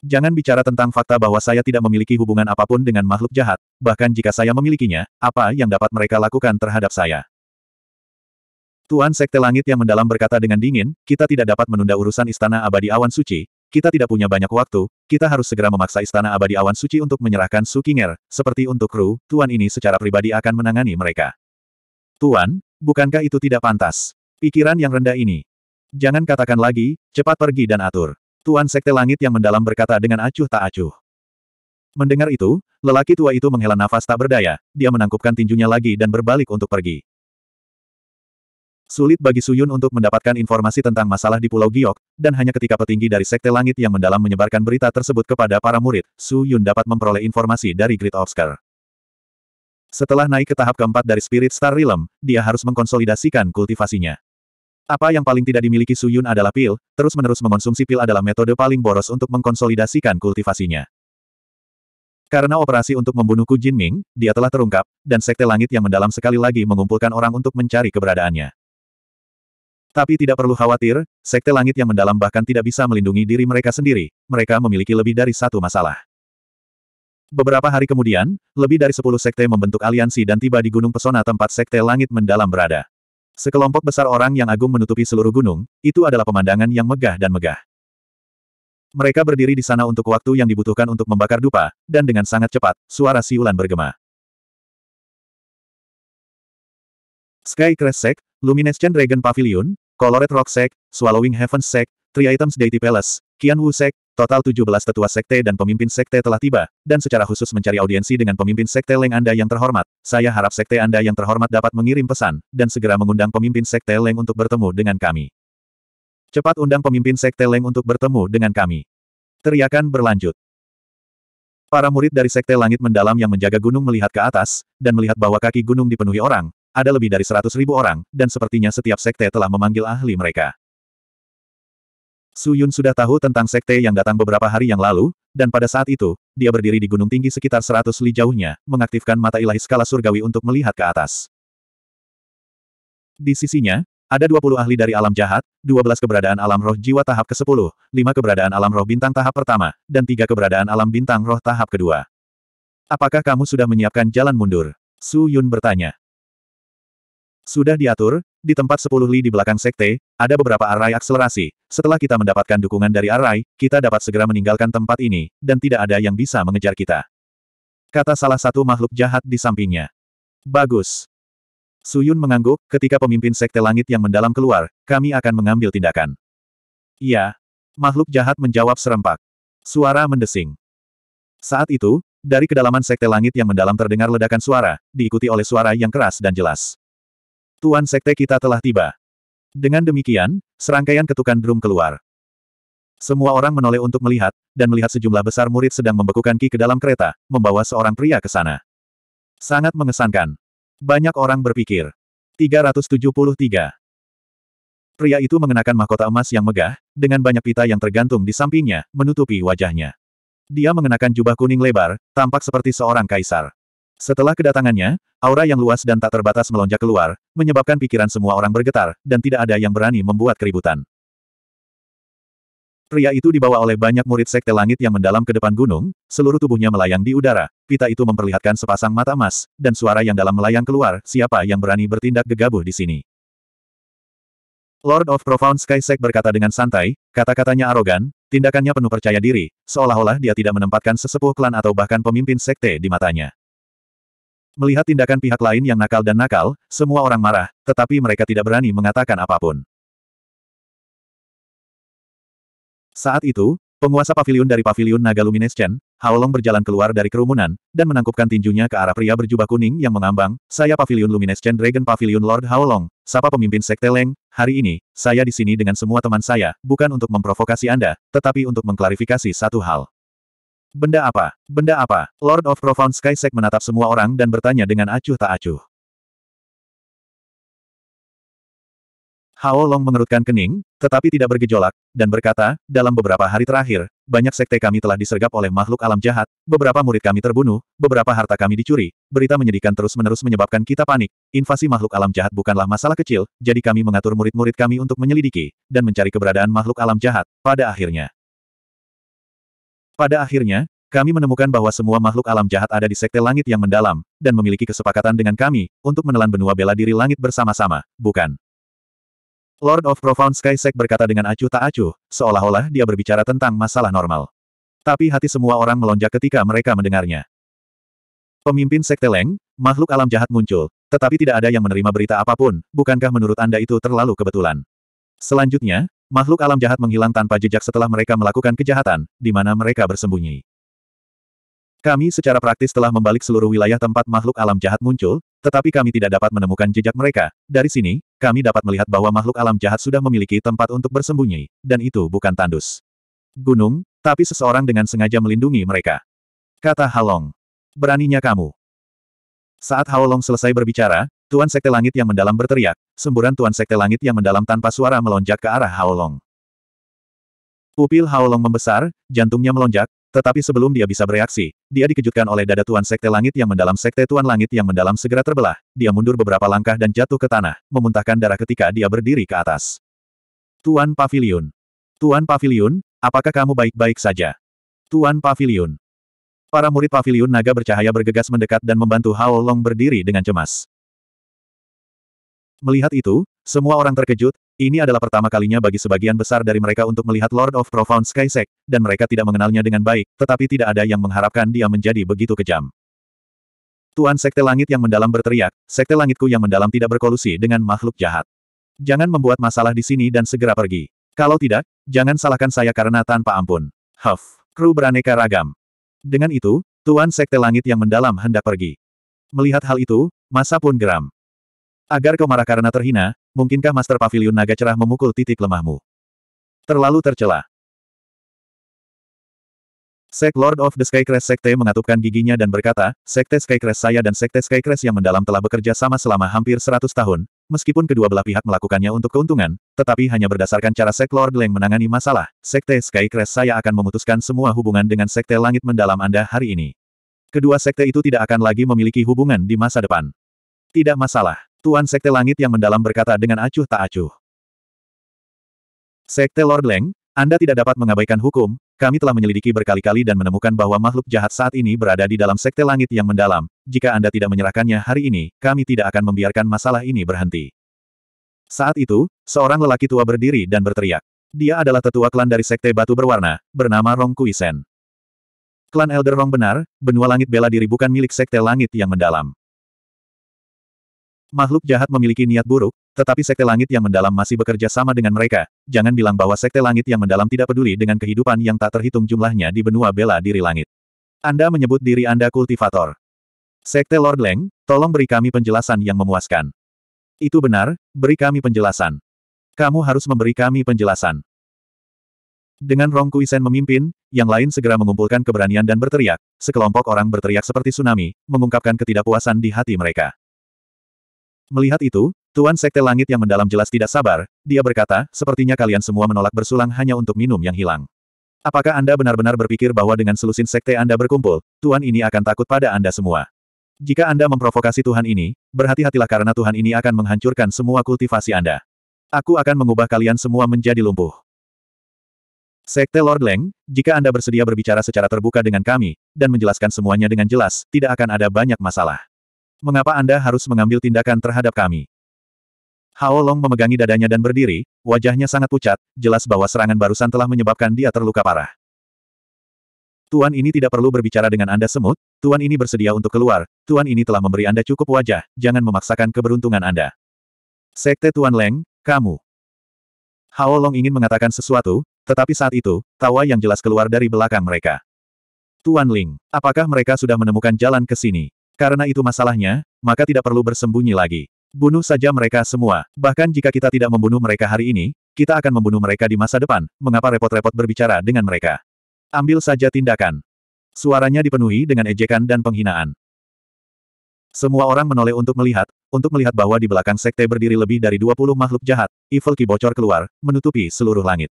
Jangan bicara tentang fakta bahwa saya tidak memiliki hubungan apapun dengan makhluk jahat, bahkan jika saya memilikinya, apa yang dapat mereka lakukan terhadap saya? Tuan Sekte Langit yang mendalam berkata dengan dingin, kita tidak dapat menunda urusan Istana Abadi Awan Suci, kita tidak punya banyak waktu, kita harus segera memaksa Istana Abadi Awan Suci untuk menyerahkan Sukinger, seperti untuk kru, Tuan ini secara pribadi akan menangani mereka. Tuan, bukankah itu tidak pantas? Pikiran yang rendah ini. Jangan katakan lagi, cepat pergi dan atur. Tuan Sekte Langit yang mendalam berkata dengan acuh tak acuh. Mendengar itu, lelaki tua itu menghela nafas tak berdaya, dia menangkupkan tinjunya lagi dan berbalik untuk pergi. Sulit bagi Suyun untuk mendapatkan informasi tentang masalah di Pulau Giok, dan hanya ketika petinggi dari Sekte Langit yang mendalam menyebarkan berita tersebut kepada para murid, Suyun dapat memperoleh informasi dari Great Oscar. Setelah naik ke tahap keempat dari Spirit Star Realm, dia harus mengkonsolidasikan kultivasinya. Apa yang paling tidak dimiliki Suyun adalah pil, terus-menerus mengonsumsi pil adalah metode paling boros untuk mengkonsolidasikan kultivasinya. Karena operasi untuk membunuh Jin Ming, dia telah terungkap, dan Sekte Langit yang mendalam sekali lagi mengumpulkan orang untuk mencari keberadaannya. Tapi tidak perlu khawatir, sekte langit yang mendalam bahkan tidak bisa melindungi diri mereka sendiri, mereka memiliki lebih dari satu masalah. Beberapa hari kemudian, lebih dari sepuluh sekte membentuk aliansi dan tiba di Gunung Pesona tempat sekte langit mendalam berada. Sekelompok besar orang yang agung menutupi seluruh gunung, itu adalah pemandangan yang megah dan megah. Mereka berdiri di sana untuk waktu yang dibutuhkan untuk membakar dupa, dan dengan sangat cepat, suara siulan bergema. Sky Crest Sect, Luminescent Dragon Pavilion, Colored Rock Sect, Swallowing Heaven Sect, Three Items Deity Palace, Kian Wu Sect, total 17 tetua sekte dan pemimpin sekte telah tiba, dan secara khusus mencari audiensi dengan pemimpin sekte Leng Anda yang terhormat. Saya harap sekte Anda yang terhormat dapat mengirim pesan, dan segera mengundang pemimpin sekte Leng untuk bertemu dengan kami. Cepat undang pemimpin sekte Leng untuk bertemu dengan kami. Teriakan berlanjut. Para murid dari Sekte Langit Mendalam yang menjaga gunung melihat ke atas, dan melihat bahwa kaki gunung dipenuhi orang, ada lebih dari seratus ribu orang, dan sepertinya setiap sekte telah memanggil ahli mereka. Su Yun sudah tahu tentang sekte yang datang beberapa hari yang lalu, dan pada saat itu, dia berdiri di gunung tinggi sekitar seratus li jauhnya, mengaktifkan mata ilahi skala surgawi untuk melihat ke atas. Di sisinya, ada 20 ahli dari alam jahat, 12 keberadaan alam roh jiwa tahap ke-10, 5 keberadaan alam roh bintang tahap pertama, dan 3 keberadaan alam bintang roh tahap kedua. Apakah kamu sudah menyiapkan jalan mundur? Su Yun bertanya. Sudah diatur, di tempat 10 li di belakang sekte, ada beberapa array akselerasi. Setelah kita mendapatkan dukungan dari array, kita dapat segera meninggalkan tempat ini, dan tidak ada yang bisa mengejar kita. Kata salah satu makhluk jahat di sampingnya. Bagus. Suyun mengangguk, ketika pemimpin sekte langit yang mendalam keluar, kami akan mengambil tindakan. Iya. Makhluk jahat menjawab serempak. Suara mendesing. Saat itu, dari kedalaman sekte langit yang mendalam terdengar ledakan suara, diikuti oleh suara yang keras dan jelas. Tuan Sekte kita telah tiba. Dengan demikian, serangkaian ketukan drum keluar. Semua orang menoleh untuk melihat, dan melihat sejumlah besar murid sedang membekukan Ki ke dalam kereta, membawa seorang pria ke sana. Sangat mengesankan. Banyak orang berpikir. 373. Pria itu mengenakan mahkota emas yang megah, dengan banyak pita yang tergantung di sampingnya, menutupi wajahnya. Dia mengenakan jubah kuning lebar, tampak seperti seorang kaisar. Setelah kedatangannya, aura yang luas dan tak terbatas melonjak keluar, menyebabkan pikiran semua orang bergetar, dan tidak ada yang berani membuat keributan. Pria itu dibawa oleh banyak murid sekte langit yang mendalam ke depan gunung, seluruh tubuhnya melayang di udara, pita itu memperlihatkan sepasang mata emas, dan suara yang dalam melayang keluar, siapa yang berani bertindak gegabah di sini. Lord of Profound Sky Sek berkata dengan santai, kata-katanya arogan, tindakannya penuh percaya diri, seolah-olah dia tidak menempatkan sesepuh klan atau bahkan pemimpin sekte di matanya. Melihat tindakan pihak lain yang nakal dan nakal, semua orang marah, tetapi mereka tidak berani mengatakan apapun. Saat itu, penguasa pavilion dari pavilion Naga Luminescent, Haolong berjalan keluar dari kerumunan, dan menangkupkan tinjunya ke arah pria berjubah kuning yang mengambang, saya pavilion Luminescent Dragon Pavilion Lord Haolong, sapa pemimpin sekte Leng, hari ini, saya di sini dengan semua teman saya, bukan untuk memprovokasi Anda, tetapi untuk mengklarifikasi satu hal. Benda apa? Benda apa? Lord of Profound Skysec menatap semua orang dan bertanya dengan acuh tak acuh. Hao Long mengerutkan kening, tetapi tidak bergejolak, dan berkata, dalam beberapa hari terakhir, banyak sekte kami telah disergap oleh makhluk alam jahat, beberapa murid kami terbunuh, beberapa harta kami dicuri, berita menyedihkan terus-menerus menyebabkan kita panik, invasi makhluk alam jahat bukanlah masalah kecil, jadi kami mengatur murid-murid kami untuk menyelidiki, dan mencari keberadaan makhluk alam jahat, pada akhirnya. Pada akhirnya, kami menemukan bahwa semua makhluk alam jahat ada di sekte langit yang mendalam, dan memiliki kesepakatan dengan kami, untuk menelan benua bela diri langit bersama-sama, bukan? Lord of Profound Sky Sek berkata dengan acuh tak acuh, seolah-olah dia berbicara tentang masalah normal. Tapi hati semua orang melonjak ketika mereka mendengarnya. Pemimpin Sekte Leng, makhluk alam jahat muncul, tetapi tidak ada yang menerima berita apapun, bukankah menurut Anda itu terlalu kebetulan? Selanjutnya, Makhluk alam jahat menghilang tanpa jejak setelah mereka melakukan kejahatan, di mana mereka bersembunyi. Kami secara praktis telah membalik seluruh wilayah tempat makhluk alam jahat muncul, tetapi kami tidak dapat menemukan jejak mereka. Dari sini, kami dapat melihat bahwa makhluk alam jahat sudah memiliki tempat untuk bersembunyi, dan itu bukan tandus. Gunung, tapi seseorang dengan sengaja melindungi mereka. Kata Halong. Beraninya kamu. Saat Halong selesai berbicara, Tuan Sekte Langit yang mendalam berteriak, semburan Tuan Sekte Langit yang mendalam tanpa suara melonjak ke arah Haolong. Pupil Haolong membesar, jantungnya melonjak, tetapi sebelum dia bisa bereaksi, dia dikejutkan oleh dada Tuan Sekte Langit yang mendalam Sekte Tuan Langit yang mendalam segera terbelah, dia mundur beberapa langkah dan jatuh ke tanah, memuntahkan darah ketika dia berdiri ke atas. Tuan Pavilion. Tuan Pavilion, apakah kamu baik-baik saja? Tuan Pavilion. Para murid Pavilion Naga bercahaya bergegas mendekat dan membantu Haolong berdiri dengan cemas. Melihat itu, semua orang terkejut, ini adalah pertama kalinya bagi sebagian besar dari mereka untuk melihat Lord of Profound Skysec, dan mereka tidak mengenalnya dengan baik, tetapi tidak ada yang mengharapkan dia menjadi begitu kejam. Tuan Sekte Langit yang mendalam berteriak, Sekte Langitku yang mendalam tidak berkolusi dengan makhluk jahat. Jangan membuat masalah di sini dan segera pergi. Kalau tidak, jangan salahkan saya karena tanpa ampun. Huff, kru beraneka ragam. Dengan itu, Tuan Sekte Langit yang mendalam hendak pergi. Melihat hal itu, masa pun geram. Agar kau marah karena terhina, mungkinkah Master Pavilion Naga Cerah memukul titik lemahmu? Terlalu tercela. Sek Lord of the Skycrest Sekte mengatupkan giginya dan berkata, Sekte Skycrest saya dan Sekte Skycrest yang mendalam telah bekerja sama selama hampir 100 tahun, meskipun kedua belah pihak melakukannya untuk keuntungan, tetapi hanya berdasarkan cara Sek Lord Leng menangani masalah, Sekte Skycrest saya akan memutuskan semua hubungan dengan Sekte Langit Mendalam Anda hari ini. Kedua sekte itu tidak akan lagi memiliki hubungan di masa depan. Tidak masalah. Tuan Sekte Langit yang mendalam berkata dengan acuh tak acuh. Sekte Lord Leng, Anda tidak dapat mengabaikan hukum, kami telah menyelidiki berkali-kali dan menemukan bahwa makhluk jahat saat ini berada di dalam Sekte Langit yang mendalam, jika Anda tidak menyerahkannya hari ini, kami tidak akan membiarkan masalah ini berhenti. Saat itu, seorang lelaki tua berdiri dan berteriak. Dia adalah tetua klan dari Sekte Batu Berwarna, bernama Rong Kuisen. Klan Elder Rong benar, benua langit bela diri bukan milik Sekte Langit yang mendalam. Makhluk jahat memiliki niat buruk, tetapi sekte langit yang mendalam masih bekerja sama dengan mereka. Jangan bilang bahwa sekte langit yang mendalam tidak peduli dengan kehidupan yang tak terhitung jumlahnya di benua bela diri langit. Anda menyebut diri Anda kultivator. Sekte Lord Leng, tolong beri kami penjelasan yang memuaskan. Itu benar, beri kami penjelasan. Kamu harus memberi kami penjelasan. Dengan Rong Kuisen memimpin, yang lain segera mengumpulkan keberanian dan berteriak, sekelompok orang berteriak seperti tsunami, mengungkapkan ketidakpuasan di hati mereka. Melihat itu, Tuan Sekte Langit yang mendalam jelas tidak sabar, dia berkata, sepertinya kalian semua menolak bersulang hanya untuk minum yang hilang. Apakah Anda benar-benar berpikir bahwa dengan selusin sekte Anda berkumpul, Tuan ini akan takut pada Anda semua? Jika Anda memprovokasi Tuhan ini, berhati-hatilah karena Tuhan ini akan menghancurkan semua kultivasi Anda. Aku akan mengubah kalian semua menjadi lumpuh. Sekte Lord Leng, jika Anda bersedia berbicara secara terbuka dengan kami, dan menjelaskan semuanya dengan jelas, tidak akan ada banyak masalah. Mengapa Anda harus mengambil tindakan terhadap kami? Hao Long memegangi dadanya dan berdiri, wajahnya sangat pucat, jelas bahwa serangan barusan telah menyebabkan dia terluka parah. Tuan ini tidak perlu berbicara dengan Anda semut, Tuan ini bersedia untuk keluar, Tuan ini telah memberi Anda cukup wajah, jangan memaksakan keberuntungan Anda. Sekte Tuan Leng, kamu. Hao Long ingin mengatakan sesuatu, tetapi saat itu, tawa yang jelas keluar dari belakang mereka. Tuan Ling, apakah mereka sudah menemukan jalan ke sini? Karena itu masalahnya, maka tidak perlu bersembunyi lagi. Bunuh saja mereka semua. Bahkan jika kita tidak membunuh mereka hari ini, kita akan membunuh mereka di masa depan, mengapa repot-repot berbicara dengan mereka. Ambil saja tindakan. Suaranya dipenuhi dengan ejekan dan penghinaan. Semua orang menoleh untuk melihat, untuk melihat bahwa di belakang sekte berdiri lebih dari 20 makhluk jahat, Evil Ki bocor keluar, menutupi seluruh langit.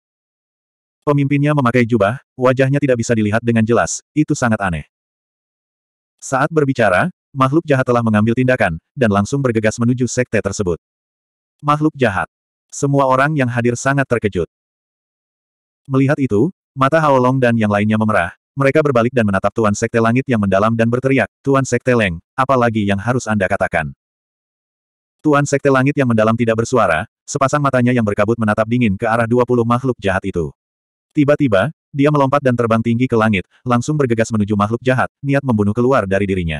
Pemimpinnya memakai jubah, wajahnya tidak bisa dilihat dengan jelas, itu sangat aneh. Saat berbicara, makhluk jahat telah mengambil tindakan, dan langsung bergegas menuju sekte tersebut. Makhluk jahat. Semua orang yang hadir sangat terkejut. Melihat itu, mata Haolong dan yang lainnya memerah, mereka berbalik dan menatap Tuan Sekte Langit yang mendalam dan berteriak, Tuan Sekte Leng, apalagi yang harus Anda katakan? Tuan Sekte Langit yang mendalam tidak bersuara, sepasang matanya yang berkabut menatap dingin ke arah 20 makhluk jahat itu. Tiba-tiba, dia melompat dan terbang tinggi ke langit, langsung bergegas menuju makhluk jahat, niat membunuh keluar dari dirinya.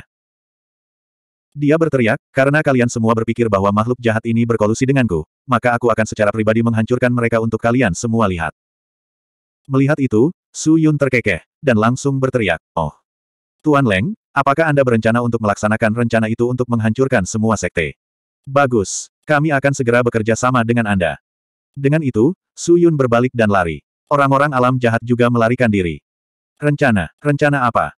Dia berteriak, karena kalian semua berpikir bahwa makhluk jahat ini berkolusi denganku, maka aku akan secara pribadi menghancurkan mereka untuk kalian semua lihat. Melihat itu, Su Yun terkekeh, dan langsung berteriak, Oh! Tuan Leng, apakah Anda berencana untuk melaksanakan rencana itu untuk menghancurkan semua sekte? Bagus, kami akan segera bekerja sama dengan Anda. Dengan itu, Su Yun berbalik dan lari. Orang-orang alam jahat juga melarikan diri. Rencana, rencana apa?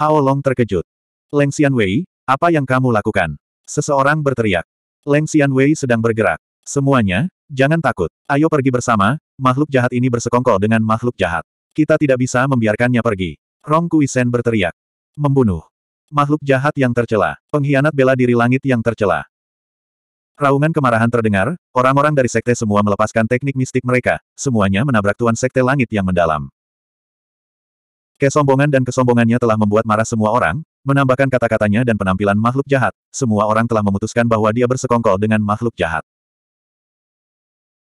Hao Long terkejut. Leng Xian Wei. Apa yang kamu lakukan? Seseorang berteriak. Leng Wei sedang bergerak. Semuanya, jangan takut. Ayo pergi bersama, makhluk jahat ini bersekongkol dengan makhluk jahat. Kita tidak bisa membiarkannya pergi. Rong Kuisen berteriak. Membunuh. Makhluk jahat yang tercela. Pengkhianat bela diri langit yang tercela. Raungan kemarahan terdengar, orang-orang dari sekte semua melepaskan teknik mistik mereka, semuanya menabrak tuan sekte langit yang mendalam. Kesombongan dan kesombongannya telah membuat marah semua orang, Menambahkan kata-katanya dan penampilan makhluk jahat, semua orang telah memutuskan bahwa dia bersekongkol dengan makhluk jahat.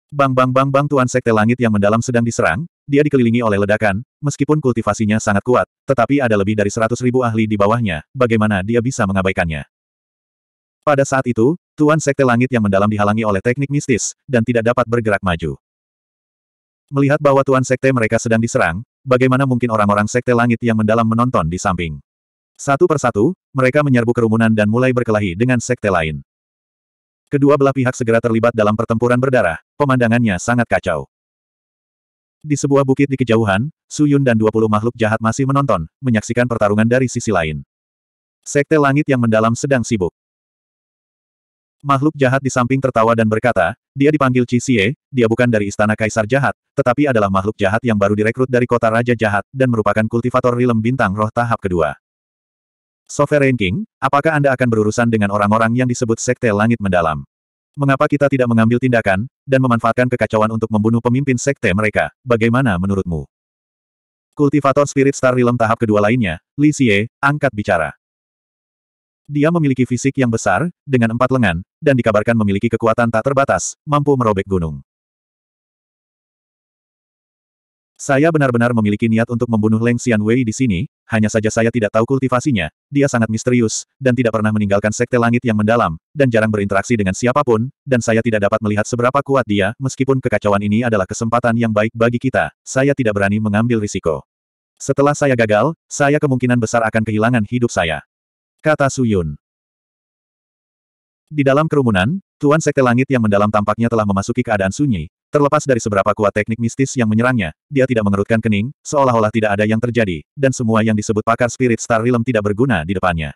Bang bang bang bang Tuan Sekte Langit yang mendalam sedang diserang, dia dikelilingi oleh ledakan, meskipun kultivasinya sangat kuat, tetapi ada lebih dari seratus ribu ahli di bawahnya, bagaimana dia bisa mengabaikannya. Pada saat itu, Tuan Sekte Langit yang mendalam dihalangi oleh teknik mistis, dan tidak dapat bergerak maju. Melihat bahwa Tuan Sekte mereka sedang diserang, bagaimana mungkin orang-orang Sekte Langit yang mendalam menonton di samping. Satu persatu, mereka menyerbu kerumunan dan mulai berkelahi dengan sekte lain. Kedua belah pihak segera terlibat dalam pertempuran berdarah, pemandangannya sangat kacau. Di sebuah bukit di kejauhan, Suyun dan 20 makhluk jahat masih menonton, menyaksikan pertarungan dari sisi lain. Sekte langit yang mendalam sedang sibuk. Makhluk jahat di samping tertawa dan berkata, dia dipanggil Cisie, dia bukan dari istana kaisar jahat, tetapi adalah makhluk jahat yang baru direkrut dari kota raja jahat, dan merupakan kultivator rilem bintang roh tahap kedua. Sovereign King, apakah Anda akan berurusan dengan orang-orang yang disebut Sekte Langit Mendalam? Mengapa kita tidak mengambil tindakan, dan memanfaatkan kekacauan untuk membunuh pemimpin Sekte mereka? Bagaimana menurutmu? Kultivator Spirit Star Realm tahap kedua lainnya, Li Xie, angkat bicara. Dia memiliki fisik yang besar, dengan empat lengan, dan dikabarkan memiliki kekuatan tak terbatas, mampu merobek gunung. Saya benar-benar memiliki niat untuk membunuh Leng Xianwei di sini, hanya saja saya tidak tahu kultivasinya, dia sangat misterius, dan tidak pernah meninggalkan sekte langit yang mendalam, dan jarang berinteraksi dengan siapapun, dan saya tidak dapat melihat seberapa kuat dia, meskipun kekacauan ini adalah kesempatan yang baik bagi kita, saya tidak berani mengambil risiko. Setelah saya gagal, saya kemungkinan besar akan kehilangan hidup saya. Kata Suyun. Di dalam kerumunan, Tuan Sekte Langit yang mendalam tampaknya telah memasuki keadaan sunyi, terlepas dari seberapa kuat teknik mistis yang menyerangnya, dia tidak mengerutkan kening, seolah-olah tidak ada yang terjadi, dan semua yang disebut pakar Spirit Star Realm tidak berguna di depannya.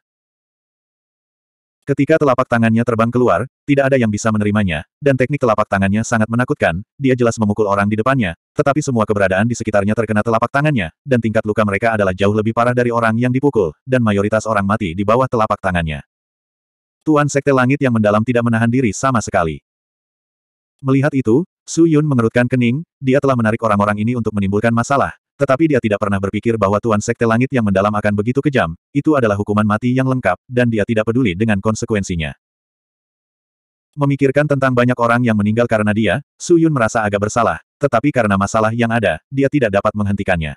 Ketika telapak tangannya terbang keluar, tidak ada yang bisa menerimanya, dan teknik telapak tangannya sangat menakutkan, dia jelas memukul orang di depannya, tetapi semua keberadaan di sekitarnya terkena telapak tangannya, dan tingkat luka mereka adalah jauh lebih parah dari orang yang dipukul, dan mayoritas orang mati di bawah telapak tangannya. Tuan Sekte Langit yang mendalam tidak menahan diri sama sekali. Melihat itu, Su Yun mengerutkan kening, dia telah menarik orang-orang ini untuk menimbulkan masalah, tetapi dia tidak pernah berpikir bahwa Tuan Sekte Langit yang mendalam akan begitu kejam, itu adalah hukuman mati yang lengkap, dan dia tidak peduli dengan konsekuensinya. Memikirkan tentang banyak orang yang meninggal karena dia, Su Yun merasa agak bersalah, tetapi karena masalah yang ada, dia tidak dapat menghentikannya.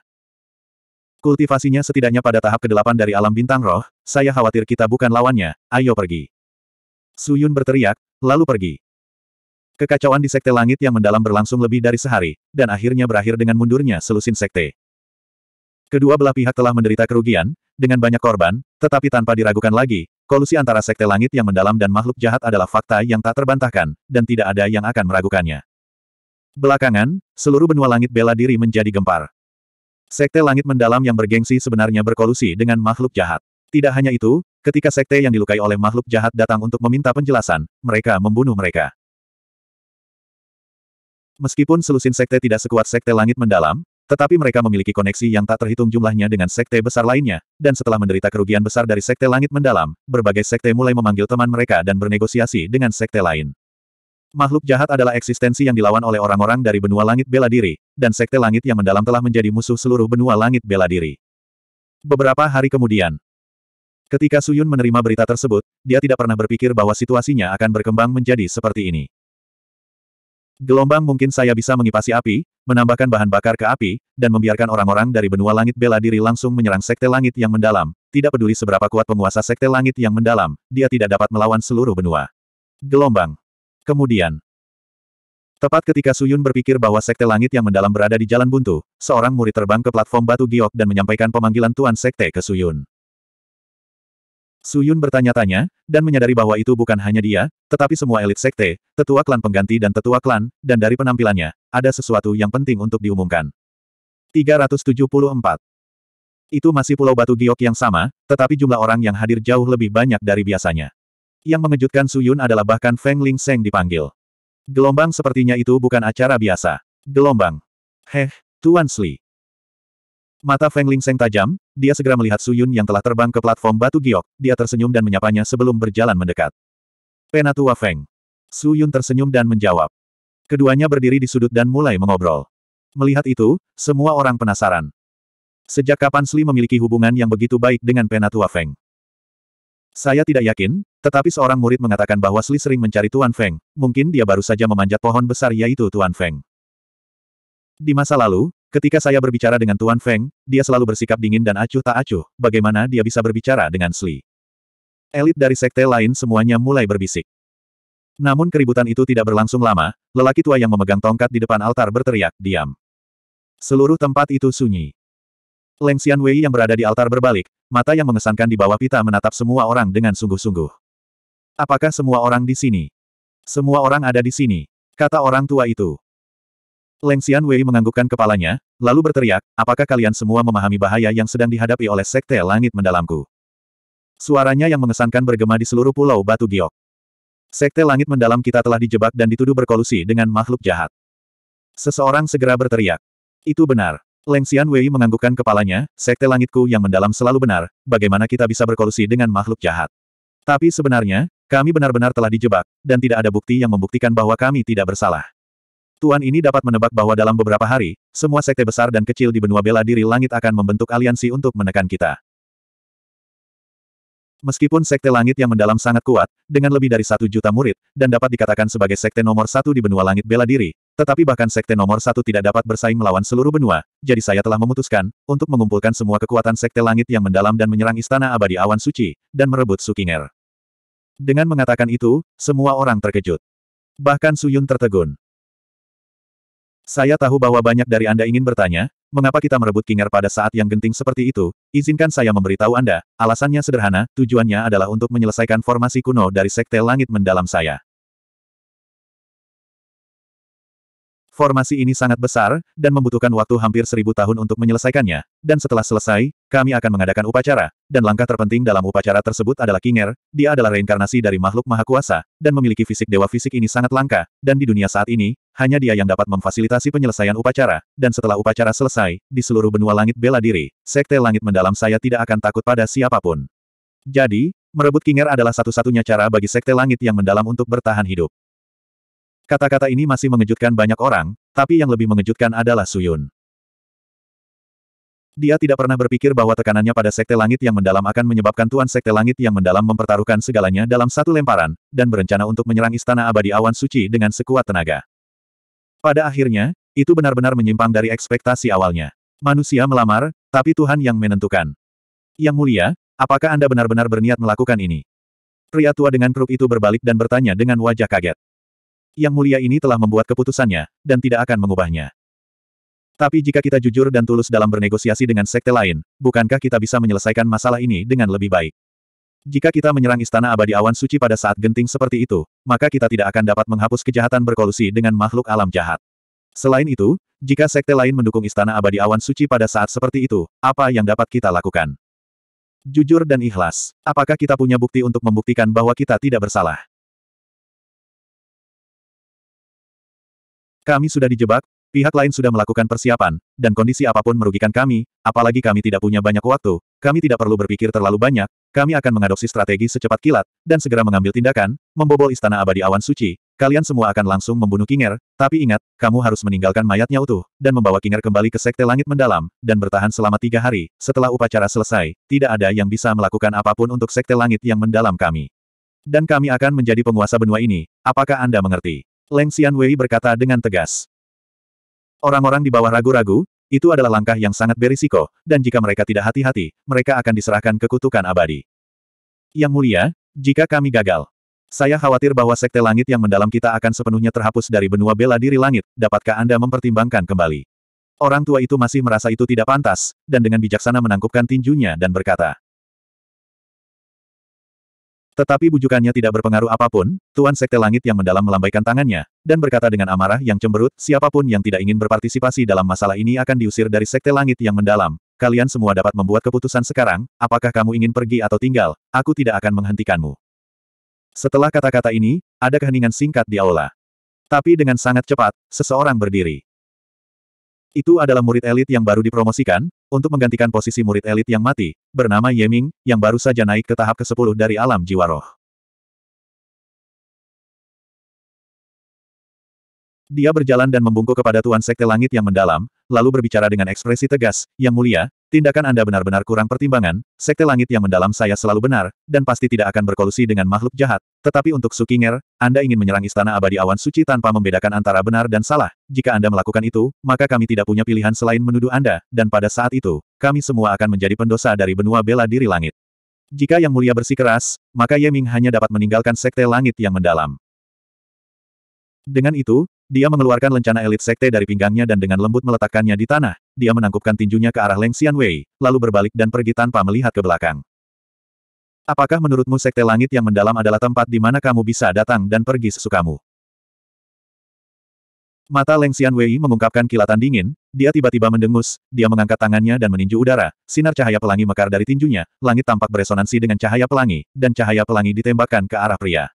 Kultivasinya setidaknya pada tahap ke-8 dari alam bintang roh, saya khawatir kita bukan lawannya, ayo pergi. Su Yun berteriak, lalu pergi. Kekacauan di Sekte Langit yang mendalam berlangsung lebih dari sehari, dan akhirnya berakhir dengan mundurnya selusin Sekte. Kedua belah pihak telah menderita kerugian, dengan banyak korban, tetapi tanpa diragukan lagi, kolusi antara Sekte Langit yang mendalam dan makhluk jahat adalah fakta yang tak terbantahkan, dan tidak ada yang akan meragukannya. Belakangan, seluruh benua langit bela diri menjadi gempar. Sekte Langit Mendalam yang bergengsi sebenarnya berkolusi dengan makhluk jahat. Tidak hanya itu, ketika sekte yang dilukai oleh makhluk jahat datang untuk meminta penjelasan, mereka membunuh mereka. Meskipun selusin sekte tidak sekuat sekte langit mendalam, tetapi mereka memiliki koneksi yang tak terhitung jumlahnya dengan sekte besar lainnya, dan setelah menderita kerugian besar dari sekte langit mendalam, berbagai sekte mulai memanggil teman mereka dan bernegosiasi dengan sekte lain. Makhluk jahat adalah eksistensi yang dilawan oleh orang-orang dari benua langit bela diri, dan sekte langit yang mendalam telah menjadi musuh seluruh benua langit bela diri. Beberapa hari kemudian, Ketika Suyun menerima berita tersebut, dia tidak pernah berpikir bahwa situasinya akan berkembang menjadi seperti ini. Gelombang mungkin saya bisa mengipasi api, menambahkan bahan bakar ke api, dan membiarkan orang-orang dari benua langit bela diri langsung menyerang sekte langit yang mendalam. Tidak peduli seberapa kuat penguasa sekte langit yang mendalam, dia tidak dapat melawan seluruh benua. Gelombang. Kemudian. Tepat ketika Suyun berpikir bahwa sekte langit yang mendalam berada di jalan buntu, seorang murid terbang ke platform batu giok dan menyampaikan pemanggilan Tuan Sekte ke Suyun. Su Yun bertanya-tanya, dan menyadari bahwa itu bukan hanya dia, tetapi semua elit sekte, tetua klan pengganti dan tetua klan, dan dari penampilannya, ada sesuatu yang penting untuk diumumkan. 374. Itu masih Pulau Batu Giok yang sama, tetapi jumlah orang yang hadir jauh lebih banyak dari biasanya. Yang mengejutkan Su Yun adalah bahkan Feng Ling Seng dipanggil. Gelombang sepertinya itu bukan acara biasa. Gelombang. Heh, Tuan Sli. Mata Feng Seng tajam, dia segera melihat Su Yun yang telah terbang ke platform batu giok, dia tersenyum dan menyapanya sebelum berjalan mendekat. Penatua Feng. Su Yun tersenyum dan menjawab. Keduanya berdiri di sudut dan mulai mengobrol. Melihat itu, semua orang penasaran. Sejak kapan Sli memiliki hubungan yang begitu baik dengan Penatua Feng? Saya tidak yakin, tetapi seorang murid mengatakan bahwa Sli sering mencari Tuan Feng, mungkin dia baru saja memanjat pohon besar yaitu Tuan Feng. Di masa lalu, Ketika saya berbicara dengan Tuan Feng, dia selalu bersikap dingin dan acuh tak acuh, bagaimana dia bisa berbicara dengan Sli. Elit dari sekte lain semuanya mulai berbisik. Namun keributan itu tidak berlangsung lama, lelaki tua yang memegang tongkat di depan altar berteriak, diam. Seluruh tempat itu sunyi. Leng Xian Wei yang berada di altar berbalik, mata yang mengesankan di bawah pita menatap semua orang dengan sungguh-sungguh. Apakah semua orang di sini? Semua orang ada di sini, kata orang tua itu. Leng Xian Wei menganggukkan kepalanya, lalu berteriak, apakah kalian semua memahami bahaya yang sedang dihadapi oleh Sekte Langit Mendalamku? Suaranya yang mengesankan bergema di seluruh pulau Batu Giok. Sekte Langit Mendalam kita telah dijebak dan dituduh berkolusi dengan makhluk jahat. Seseorang segera berteriak. Itu benar. Leng Xian Wei menganggukkan kepalanya, Sekte Langitku yang mendalam selalu benar, bagaimana kita bisa berkolusi dengan makhluk jahat. Tapi sebenarnya, kami benar-benar telah dijebak, dan tidak ada bukti yang membuktikan bahwa kami tidak bersalah. Tuan ini dapat menebak bahwa dalam beberapa hari, semua sekte besar dan kecil di benua bela diri langit akan membentuk aliansi untuk menekan kita. Meskipun sekte langit yang mendalam sangat kuat, dengan lebih dari satu juta murid, dan dapat dikatakan sebagai sekte nomor satu di benua langit bela diri, tetapi bahkan sekte nomor satu tidak dapat bersaing melawan seluruh benua, jadi saya telah memutuskan, untuk mengumpulkan semua kekuatan sekte langit yang mendalam dan menyerang istana abadi awan suci, dan merebut Sukinger. Dengan mengatakan itu, semua orang terkejut. Bahkan Suyun tertegun. Saya tahu bahwa banyak dari Anda ingin bertanya, mengapa kita merebut Kingar pada saat yang genting seperti itu, izinkan saya memberitahu Anda, alasannya sederhana, tujuannya adalah untuk menyelesaikan formasi kuno dari Sekte Langit Mendalam saya. Formasi ini sangat besar, dan membutuhkan waktu hampir seribu tahun untuk menyelesaikannya, dan setelah selesai, kami akan mengadakan upacara, dan langkah terpenting dalam upacara tersebut adalah Kinger, dia adalah reinkarnasi dari makhluk maha kuasa, dan memiliki fisik dewa fisik ini sangat langka, dan di dunia saat ini, hanya dia yang dapat memfasilitasi penyelesaian upacara, dan setelah upacara selesai, di seluruh benua langit bela diri, sekte langit mendalam saya tidak akan takut pada siapapun. Jadi, merebut Kinger adalah satu-satunya cara bagi sekte langit yang mendalam untuk bertahan hidup. Kata-kata ini masih mengejutkan banyak orang, tapi yang lebih mengejutkan adalah Suyun. Dia tidak pernah berpikir bahwa tekanannya pada Sekte Langit yang mendalam akan menyebabkan Tuan Sekte Langit yang mendalam mempertaruhkan segalanya dalam satu lemparan, dan berencana untuk menyerang Istana Abadi Awan Suci dengan sekuat tenaga. Pada akhirnya, itu benar-benar menyimpang dari ekspektasi awalnya. Manusia melamar, tapi Tuhan yang menentukan. Yang mulia, apakah Anda benar-benar berniat melakukan ini? Pria tua dengan kruk itu berbalik dan bertanya dengan wajah kaget. Yang mulia ini telah membuat keputusannya, dan tidak akan mengubahnya. Tapi jika kita jujur dan tulus dalam bernegosiasi dengan sekte lain, bukankah kita bisa menyelesaikan masalah ini dengan lebih baik? Jika kita menyerang istana abadi awan suci pada saat genting seperti itu, maka kita tidak akan dapat menghapus kejahatan berkolusi dengan makhluk alam jahat. Selain itu, jika sekte lain mendukung istana abadi awan suci pada saat seperti itu, apa yang dapat kita lakukan? Jujur dan ikhlas, apakah kita punya bukti untuk membuktikan bahwa kita tidak bersalah? Kami sudah dijebak, pihak lain sudah melakukan persiapan, dan kondisi apapun merugikan kami, apalagi kami tidak punya banyak waktu, kami tidak perlu berpikir terlalu banyak, kami akan mengadopsi strategi secepat kilat, dan segera mengambil tindakan, membobol istana abadi awan suci, kalian semua akan langsung membunuh Kinger, tapi ingat, kamu harus meninggalkan mayatnya utuh, dan membawa Kinger kembali ke sekte langit mendalam, dan bertahan selama tiga hari, setelah upacara selesai, tidak ada yang bisa melakukan apapun untuk sekte langit yang mendalam kami. Dan kami akan menjadi penguasa benua ini, apakah Anda mengerti? Leng Xian Wei berkata dengan tegas. Orang-orang di bawah ragu-ragu, itu adalah langkah yang sangat berisiko, dan jika mereka tidak hati-hati, mereka akan diserahkan ke kutukan abadi. Yang mulia, jika kami gagal, saya khawatir bahwa sekte langit yang mendalam kita akan sepenuhnya terhapus dari benua bela diri langit, dapatkah Anda mempertimbangkan kembali? Orang tua itu masih merasa itu tidak pantas, dan dengan bijaksana menangkupkan tinjunya dan berkata, tetapi bujukannya tidak berpengaruh apapun, Tuan Sekte Langit yang mendalam melambaikan tangannya, dan berkata dengan amarah yang cemberut, siapapun yang tidak ingin berpartisipasi dalam masalah ini akan diusir dari Sekte Langit yang mendalam. Kalian semua dapat membuat keputusan sekarang, apakah kamu ingin pergi atau tinggal, aku tidak akan menghentikanmu. Setelah kata-kata ini, ada keheningan singkat di aula. Tapi dengan sangat cepat, seseorang berdiri. Itu adalah murid elit yang baru dipromosikan, untuk menggantikan posisi murid elit yang mati, bernama Ye Ming yang baru saja naik ke tahap ke-10 dari alam jiwa roh. Dia berjalan dan membungkuk kepada Tuan Sekte Langit yang mendalam, lalu berbicara dengan ekspresi tegas, Yang mulia, tindakan Anda benar-benar kurang pertimbangan, Sekte Langit yang mendalam saya selalu benar, dan pasti tidak akan berkolusi dengan makhluk jahat, tetapi untuk Sukinger, Anda ingin menyerang Istana Abadi Awan Suci tanpa membedakan antara benar dan salah. Jika Anda melakukan itu, maka kami tidak punya pilihan selain menuduh Anda, dan pada saat itu, kami semua akan menjadi pendosa dari benua bela diri langit. Jika Yang Mulia bersikeras, maka Yeming hanya dapat meninggalkan sekte langit yang mendalam. Dengan itu, dia mengeluarkan lencana elit sekte dari pinggangnya dan dengan lembut meletakkannya di tanah, dia menangkupkan tinjunya ke arah Leng Xian Wei, lalu berbalik dan pergi tanpa melihat ke belakang. Apakah menurutmu sekte langit yang mendalam adalah tempat di mana kamu bisa datang dan pergi sesukamu? Mata Leng Xian Wei mengungkapkan kilatan dingin, dia tiba-tiba mendengus, dia mengangkat tangannya dan meninju udara, sinar cahaya pelangi mekar dari tinjunya, langit tampak beresonansi dengan cahaya pelangi, dan cahaya pelangi ditembakkan ke arah pria.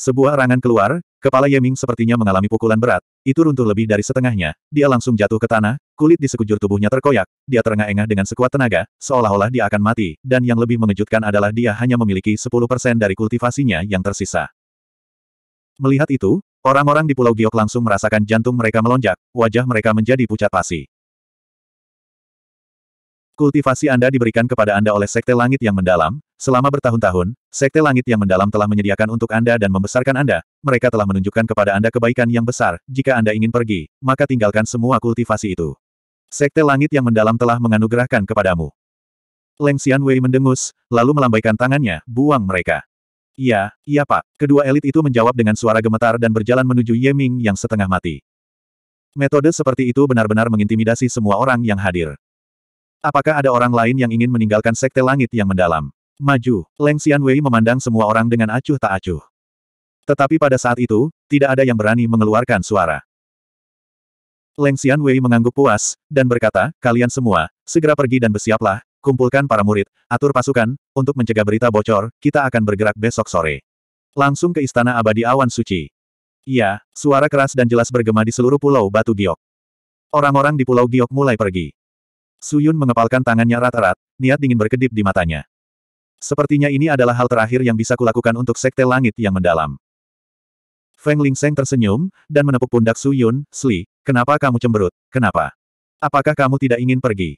Sebuah rangan keluar, Kepala Ye Ming sepertinya mengalami pukulan berat, itu runtuh lebih dari setengahnya, dia langsung jatuh ke tanah, kulit di sekujur tubuhnya terkoyak, dia terengah-engah dengan sekuat tenaga, seolah-olah dia akan mati, dan yang lebih mengejutkan adalah dia hanya memiliki 10% dari kultivasinya yang tersisa. Melihat itu, orang-orang di Pulau Giok langsung merasakan jantung mereka melonjak, wajah mereka menjadi pucat pasi. Kultivasi Anda diberikan kepada Anda oleh Sekte Langit yang mendalam, selama bertahun-tahun, Sekte Langit yang mendalam telah menyediakan untuk Anda dan membesarkan Anda, mereka telah menunjukkan kepada Anda kebaikan yang besar, jika Anda ingin pergi, maka tinggalkan semua kultivasi itu. Sekte Langit yang mendalam telah menganugerahkan kepadamu. Leng Xian Wei mendengus, lalu melambaikan tangannya, buang mereka. Iya, iya pak. Kedua elit itu menjawab dengan suara gemetar dan berjalan menuju Ye Ming yang setengah mati. Metode seperti itu benar-benar mengintimidasi semua orang yang hadir. Apakah ada orang lain yang ingin meninggalkan sekte langit yang mendalam? Maju, Leng Wei memandang semua orang dengan acuh tak acuh. Tetapi pada saat itu, tidak ada yang berani mengeluarkan suara. Leng Wei mengangguk puas, dan berkata, kalian semua, segera pergi dan bersiaplah, kumpulkan para murid, atur pasukan, untuk mencegah berita bocor, kita akan bergerak besok sore. Langsung ke Istana Abadi Awan Suci. Iya, suara keras dan jelas bergema di seluruh Pulau Batu Giok. Orang-orang di Pulau Giok mulai pergi. Suyun mengepalkan tangannya rata-rat, niat dingin berkedip di matanya. Sepertinya ini adalah hal terakhir yang bisa kulakukan untuk sekte langit yang mendalam. Feng Ling Lingseng tersenyum, dan menepuk pundak Suyun, Sli, kenapa kamu cemberut, kenapa? Apakah kamu tidak ingin pergi?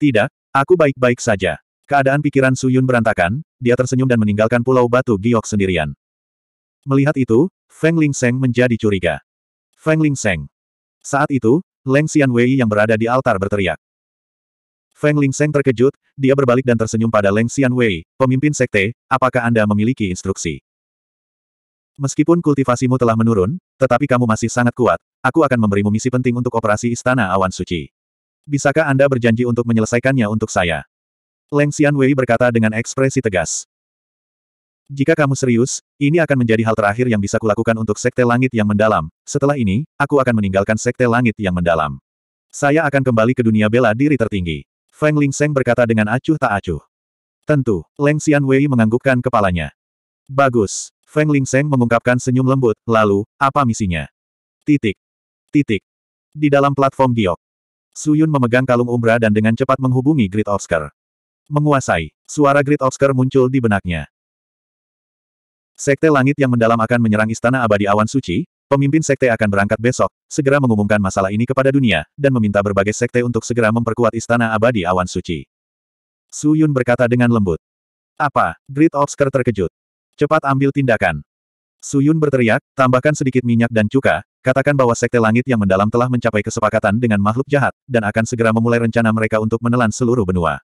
Tidak, aku baik-baik saja. Keadaan pikiran Suyun berantakan, dia tersenyum dan meninggalkan pulau batu giok sendirian. Melihat itu, Feng Ling Lingseng menjadi curiga. Feng Ling Lingseng. Saat itu, Leng Xian Wei yang berada di altar berteriak. Feng Ling Seng terkejut, dia berbalik dan tersenyum pada Leng Xian Wei, pemimpin sekte, apakah Anda memiliki instruksi? Meskipun kultivasimu telah menurun, tetapi kamu masih sangat kuat, aku akan memberimu misi penting untuk operasi Istana Awan Suci. Bisakah Anda berjanji untuk menyelesaikannya untuk saya? Leng Xian Wei berkata dengan ekspresi tegas. Jika kamu serius, ini akan menjadi hal terakhir yang bisa kulakukan untuk Sekte Langit yang mendalam. Setelah ini, aku akan meninggalkan Sekte Langit yang mendalam. Saya akan kembali ke dunia bela diri tertinggi. Feng Ling Seng berkata dengan acuh tak acuh. Tentu, Leng Xian Wei menganggukkan kepalanya. Bagus. Feng Ling Seng mengungkapkan senyum lembut, lalu, apa misinya? Titik. Titik. Di dalam platform giok. Suyun memegang kalung umbra dan dengan cepat menghubungi Grid Oscar. Menguasai. Suara Grid Oscar muncul di benaknya. Sekte langit yang mendalam akan menyerang istana abadi awan suci, Pemimpin sekte akan berangkat besok, segera mengumumkan masalah ini kepada dunia, dan meminta berbagai sekte untuk segera memperkuat istana abadi awan suci. Su Yun berkata dengan lembut. Apa? Great Obscure terkejut. Cepat ambil tindakan. Su Yun berteriak, tambahkan sedikit minyak dan cuka, katakan bahwa sekte langit yang mendalam telah mencapai kesepakatan dengan makhluk jahat, dan akan segera memulai rencana mereka untuk menelan seluruh benua.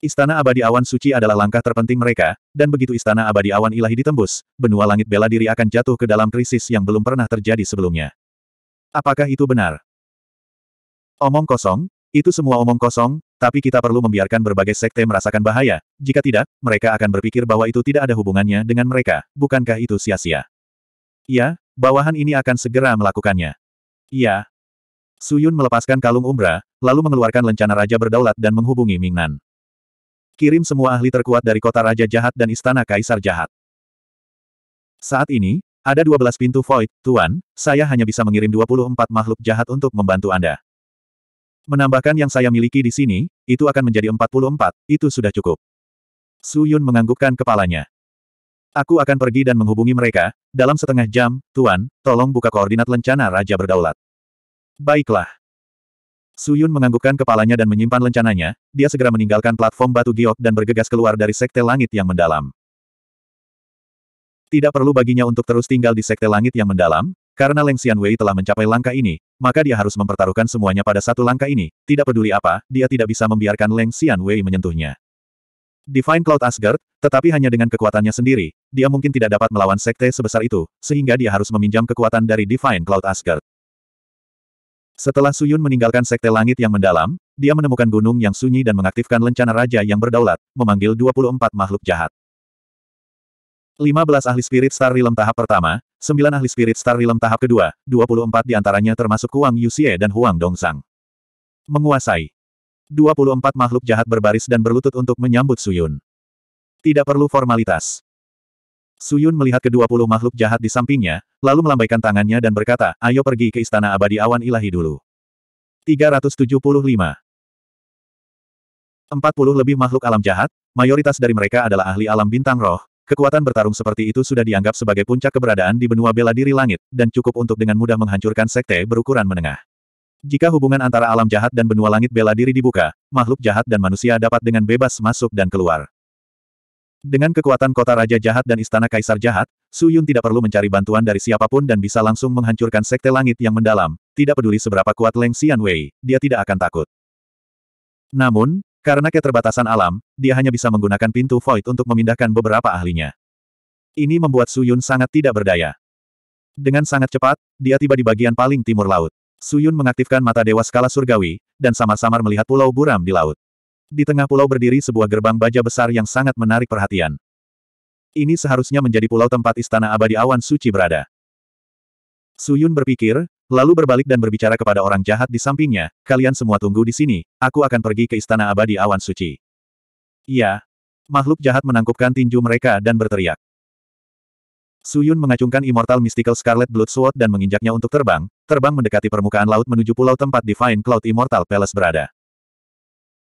Istana abadi awan suci adalah langkah terpenting mereka, dan begitu istana abadi awan ilahi ditembus, benua langit bela diri akan jatuh ke dalam krisis yang belum pernah terjadi sebelumnya. Apakah itu benar? Omong kosong, itu semua omong kosong, tapi kita perlu membiarkan berbagai sekte merasakan bahaya, jika tidak, mereka akan berpikir bahwa itu tidak ada hubungannya dengan mereka, bukankah itu sia-sia? Ya, bawahan ini akan segera melakukannya. Ya. Suyun melepaskan kalung umbra, lalu mengeluarkan lencana raja berdaulat dan menghubungi Mingnan. Kirim semua ahli terkuat dari kota Raja Jahat dan Istana Kaisar Jahat. Saat ini, ada 12 pintu void, Tuan, saya hanya bisa mengirim 24 makhluk jahat untuk membantu Anda. Menambahkan yang saya miliki di sini, itu akan menjadi 44, itu sudah cukup. Su Yun menganggukkan kepalanya. Aku akan pergi dan menghubungi mereka, dalam setengah jam, Tuan, tolong buka koordinat lencana Raja Berdaulat. Baiklah. Suyun menganggukkan kepalanya dan menyimpan lencananya, dia segera meninggalkan platform batu giok dan bergegas keluar dari sekte langit yang mendalam. Tidak perlu baginya untuk terus tinggal di sekte langit yang mendalam, karena Leng Xian Wei telah mencapai langkah ini, maka dia harus mempertaruhkan semuanya pada satu langkah ini, tidak peduli apa, dia tidak bisa membiarkan Leng Xian Wei menyentuhnya. Divine Cloud Asgard, tetapi hanya dengan kekuatannya sendiri, dia mungkin tidak dapat melawan sekte sebesar itu, sehingga dia harus meminjam kekuatan dari Divine Cloud Asgard. Setelah Suyun meninggalkan sekte langit yang mendalam, dia menemukan gunung yang sunyi dan mengaktifkan lencana raja yang berdaulat, memanggil 24 makhluk jahat. 15 ahli spirit star realm tahap pertama, 9 ahli spirit star realm tahap kedua, 24 antaranya termasuk Huang Yuxie dan Huang Sang. Menguasai 24 makhluk jahat berbaris dan berlutut untuk menyambut Suyun. Tidak perlu formalitas. Suyun melihat kedua puluh makhluk jahat di sampingnya, lalu melambaikan tangannya dan berkata, ayo pergi ke istana abadi awan ilahi dulu. 375. 40 lebih makhluk alam jahat, mayoritas dari mereka adalah ahli alam bintang roh, kekuatan bertarung seperti itu sudah dianggap sebagai puncak keberadaan di benua bela diri langit, dan cukup untuk dengan mudah menghancurkan sekte berukuran menengah. Jika hubungan antara alam jahat dan benua langit bela diri dibuka, makhluk jahat dan manusia dapat dengan bebas masuk dan keluar. Dengan kekuatan kota Raja Jahat dan Istana Kaisar Jahat, Su Yun tidak perlu mencari bantuan dari siapapun dan bisa langsung menghancurkan sekte langit yang mendalam, tidak peduli seberapa kuat Leng Xian Wei, dia tidak akan takut. Namun, karena keterbatasan alam, dia hanya bisa menggunakan pintu void untuk memindahkan beberapa ahlinya. Ini membuat Su Yun sangat tidak berdaya. Dengan sangat cepat, dia tiba di bagian paling timur laut. Su Yun mengaktifkan mata dewa skala surgawi, dan samar-samar melihat pulau buram di laut. Di tengah pulau berdiri sebuah gerbang baja besar yang sangat menarik perhatian. Ini seharusnya menjadi pulau tempat istana abadi awan suci berada. Suyun berpikir, lalu berbalik dan berbicara kepada orang jahat di sampingnya, kalian semua tunggu di sini, aku akan pergi ke istana abadi awan suci. Iya. Makhluk jahat menangkupkan tinju mereka dan berteriak. Suyun mengacungkan Immortal Mystical Scarlet Blood Sword dan menginjaknya untuk terbang, terbang mendekati permukaan laut menuju pulau tempat Divine Cloud Immortal Palace berada.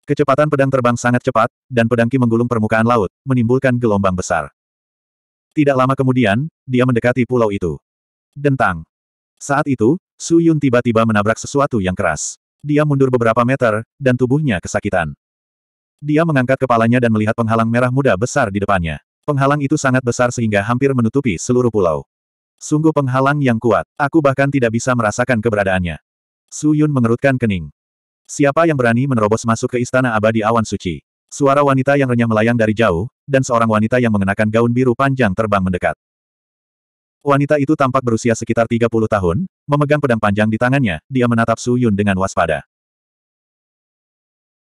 Kecepatan pedang terbang sangat cepat, dan pedangki menggulung permukaan laut, menimbulkan gelombang besar. Tidak lama kemudian, dia mendekati pulau itu. Dentang. Saat itu, Su Yun tiba-tiba menabrak sesuatu yang keras. Dia mundur beberapa meter, dan tubuhnya kesakitan. Dia mengangkat kepalanya dan melihat penghalang merah muda besar di depannya. Penghalang itu sangat besar sehingga hampir menutupi seluruh pulau. Sungguh penghalang yang kuat, aku bahkan tidak bisa merasakan keberadaannya. Su Yun mengerutkan kening. Siapa yang berani menerobos masuk ke istana abadi awan suci? Suara wanita yang renyah melayang dari jauh, dan seorang wanita yang mengenakan gaun biru panjang terbang mendekat. Wanita itu tampak berusia sekitar 30 tahun, memegang pedang panjang di tangannya, dia menatap Su Yun dengan waspada.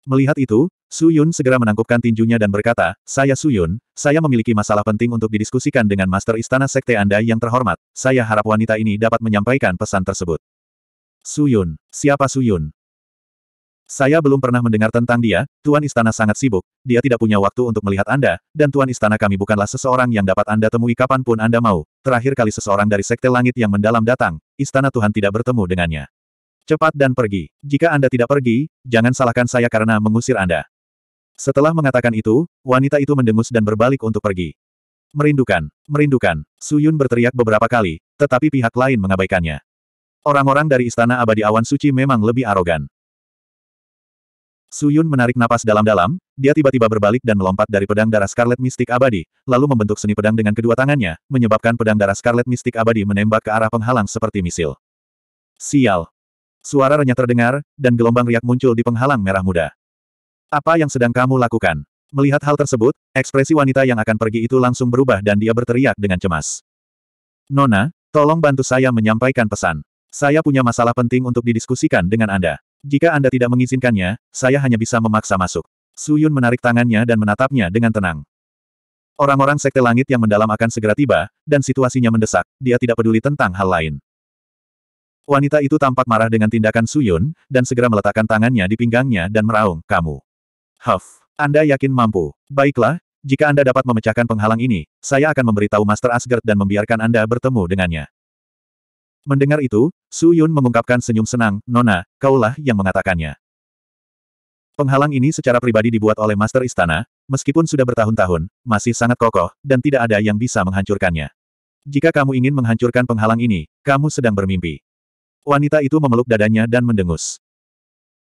Melihat itu, Su Yun segera menangkupkan tinjunya dan berkata, Saya Su Yun, saya memiliki masalah penting untuk didiskusikan dengan Master Istana Sekte Anda yang terhormat. Saya harap wanita ini dapat menyampaikan pesan tersebut. Su Yun, siapa Su Yun? Saya belum pernah mendengar tentang dia, Tuan Istana sangat sibuk, dia tidak punya waktu untuk melihat Anda, dan Tuan Istana kami bukanlah seseorang yang dapat Anda temui kapanpun Anda mau. Terakhir kali seseorang dari Sekte Langit yang mendalam datang, Istana Tuhan tidak bertemu dengannya. Cepat dan pergi. Jika Anda tidak pergi, jangan salahkan saya karena mengusir Anda. Setelah mengatakan itu, wanita itu mendengus dan berbalik untuk pergi. Merindukan, merindukan, Suyun berteriak beberapa kali, tetapi pihak lain mengabaikannya. Orang-orang dari Istana Abadi Awan Suci memang lebih arogan. Su Yun menarik napas dalam-dalam, dia tiba-tiba berbalik dan melompat dari pedang darah Scarlet Mystic Abadi, lalu membentuk seni pedang dengan kedua tangannya, menyebabkan pedang darah Scarlet Mystic Abadi menembak ke arah penghalang seperti misil. Sial! Suara renyah terdengar, dan gelombang riak muncul di penghalang merah muda. Apa yang sedang kamu lakukan? Melihat hal tersebut, ekspresi wanita yang akan pergi itu langsung berubah dan dia berteriak dengan cemas. Nona, tolong bantu saya menyampaikan pesan. Saya punya masalah penting untuk didiskusikan dengan Anda. Jika Anda tidak mengizinkannya, saya hanya bisa memaksa masuk. Su Yun menarik tangannya dan menatapnya dengan tenang. Orang-orang sekte langit yang mendalam akan segera tiba, dan situasinya mendesak, dia tidak peduli tentang hal lain. Wanita itu tampak marah dengan tindakan Su Yun, dan segera meletakkan tangannya di pinggangnya dan meraung, kamu. Huff, Anda yakin mampu. Baiklah, jika Anda dapat memecahkan penghalang ini, saya akan memberitahu Master Asgard dan membiarkan Anda bertemu dengannya. Mendengar itu, Su Yun mengungkapkan senyum senang, Nona, kaulah yang mengatakannya. Penghalang ini secara pribadi dibuat oleh Master Istana, meskipun sudah bertahun-tahun, masih sangat kokoh, dan tidak ada yang bisa menghancurkannya. Jika kamu ingin menghancurkan penghalang ini, kamu sedang bermimpi. Wanita itu memeluk dadanya dan mendengus.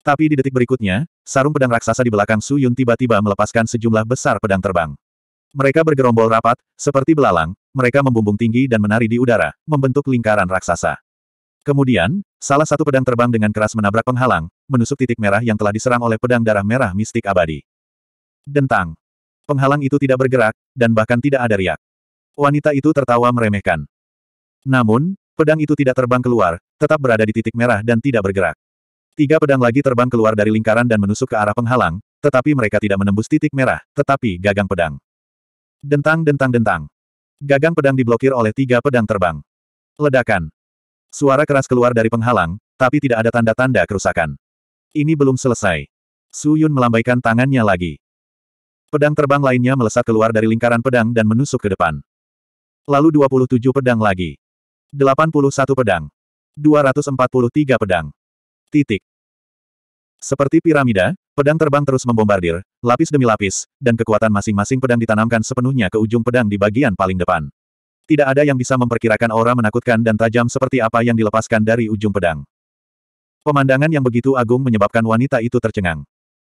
Tapi di detik berikutnya, sarung pedang raksasa di belakang Su Yun tiba-tiba melepaskan sejumlah besar pedang terbang. Mereka bergerombol rapat, seperti belalang, mereka membumbung tinggi dan menari di udara, membentuk lingkaran raksasa. Kemudian, salah satu pedang terbang dengan keras menabrak penghalang, menusuk titik merah yang telah diserang oleh pedang darah merah mistik abadi. Dentang. Penghalang itu tidak bergerak, dan bahkan tidak ada riak. Wanita itu tertawa meremehkan. Namun, pedang itu tidak terbang keluar, tetap berada di titik merah dan tidak bergerak. Tiga pedang lagi terbang keluar dari lingkaran dan menusuk ke arah penghalang, tetapi mereka tidak menembus titik merah, tetapi gagang pedang. Dentang-dentang-dentang. Gagang pedang diblokir oleh tiga pedang terbang. Ledakan. Suara keras keluar dari penghalang, tapi tidak ada tanda-tanda kerusakan. Ini belum selesai. Su Yun melambaikan tangannya lagi. Pedang terbang lainnya melesat keluar dari lingkaran pedang dan menusuk ke depan. Lalu 27 pedang lagi. 81 pedang. 243 pedang. Titik. Seperti piramida, pedang terbang terus membombardir, lapis demi lapis, dan kekuatan masing-masing pedang ditanamkan sepenuhnya ke ujung pedang di bagian paling depan. Tidak ada yang bisa memperkirakan aura menakutkan dan tajam seperti apa yang dilepaskan dari ujung pedang. Pemandangan yang begitu agung menyebabkan wanita itu tercengang.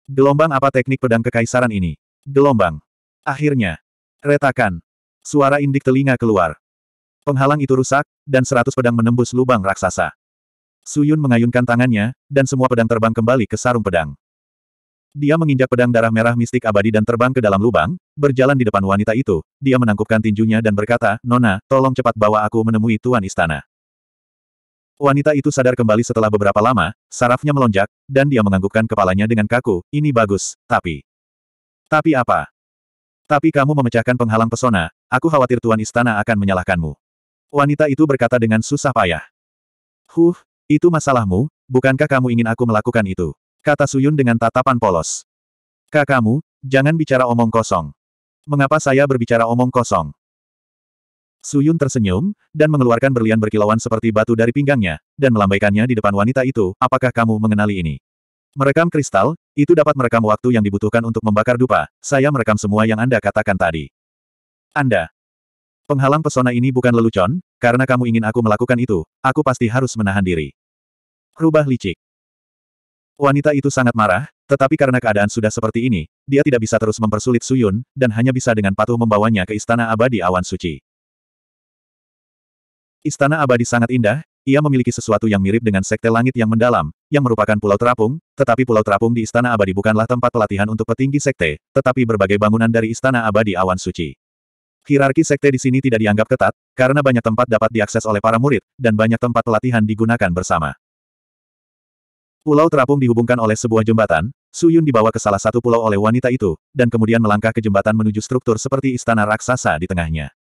Gelombang apa teknik pedang kekaisaran ini? Gelombang. Akhirnya. Retakan. Suara indik telinga keluar. Penghalang itu rusak, dan seratus pedang menembus lubang raksasa. Suyun mengayunkan tangannya, dan semua pedang terbang kembali ke sarung pedang. Dia menginjak pedang darah merah mistik abadi dan terbang ke dalam lubang, berjalan di depan wanita itu, dia menangkupkan tinjunya dan berkata, Nona, tolong cepat bawa aku menemui Tuan Istana. Wanita itu sadar kembali setelah beberapa lama, sarafnya melonjak, dan dia menganggukkan kepalanya dengan kaku, ini bagus, tapi... Tapi apa? Tapi kamu memecahkan penghalang pesona, aku khawatir Tuan Istana akan menyalahkanmu. Wanita itu berkata dengan susah payah. Huh, itu masalahmu, bukankah kamu ingin aku melakukan itu? Kata Suyun dengan tatapan polos. Kakamu, jangan bicara omong kosong. Mengapa saya berbicara omong kosong? Suyun tersenyum, dan mengeluarkan berlian berkilauan seperti batu dari pinggangnya, dan melambaikannya di depan wanita itu, apakah kamu mengenali ini? Merekam kristal, itu dapat merekam waktu yang dibutuhkan untuk membakar dupa, saya merekam semua yang Anda katakan tadi. Anda. Penghalang pesona ini bukan lelucon, karena kamu ingin aku melakukan itu, aku pasti harus menahan diri. Rubah licik. Wanita itu sangat marah, tetapi karena keadaan sudah seperti ini, dia tidak bisa terus mempersulit Suyun, dan hanya bisa dengan patuh membawanya ke Istana Abadi Awan Suci. Istana Abadi sangat indah, ia memiliki sesuatu yang mirip dengan Sekte Langit yang Mendalam, yang merupakan Pulau Terapung, tetapi Pulau Terapung di Istana Abadi bukanlah tempat pelatihan untuk petinggi Sekte, tetapi berbagai bangunan dari Istana Abadi Awan Suci. Hierarki sekte di sini tidak dianggap ketat, karena banyak tempat dapat diakses oleh para murid, dan banyak tempat pelatihan digunakan bersama. Pulau terapung dihubungkan oleh sebuah jembatan, Su Yun dibawa ke salah satu pulau oleh wanita itu, dan kemudian melangkah ke jembatan menuju struktur seperti istana raksasa di tengahnya.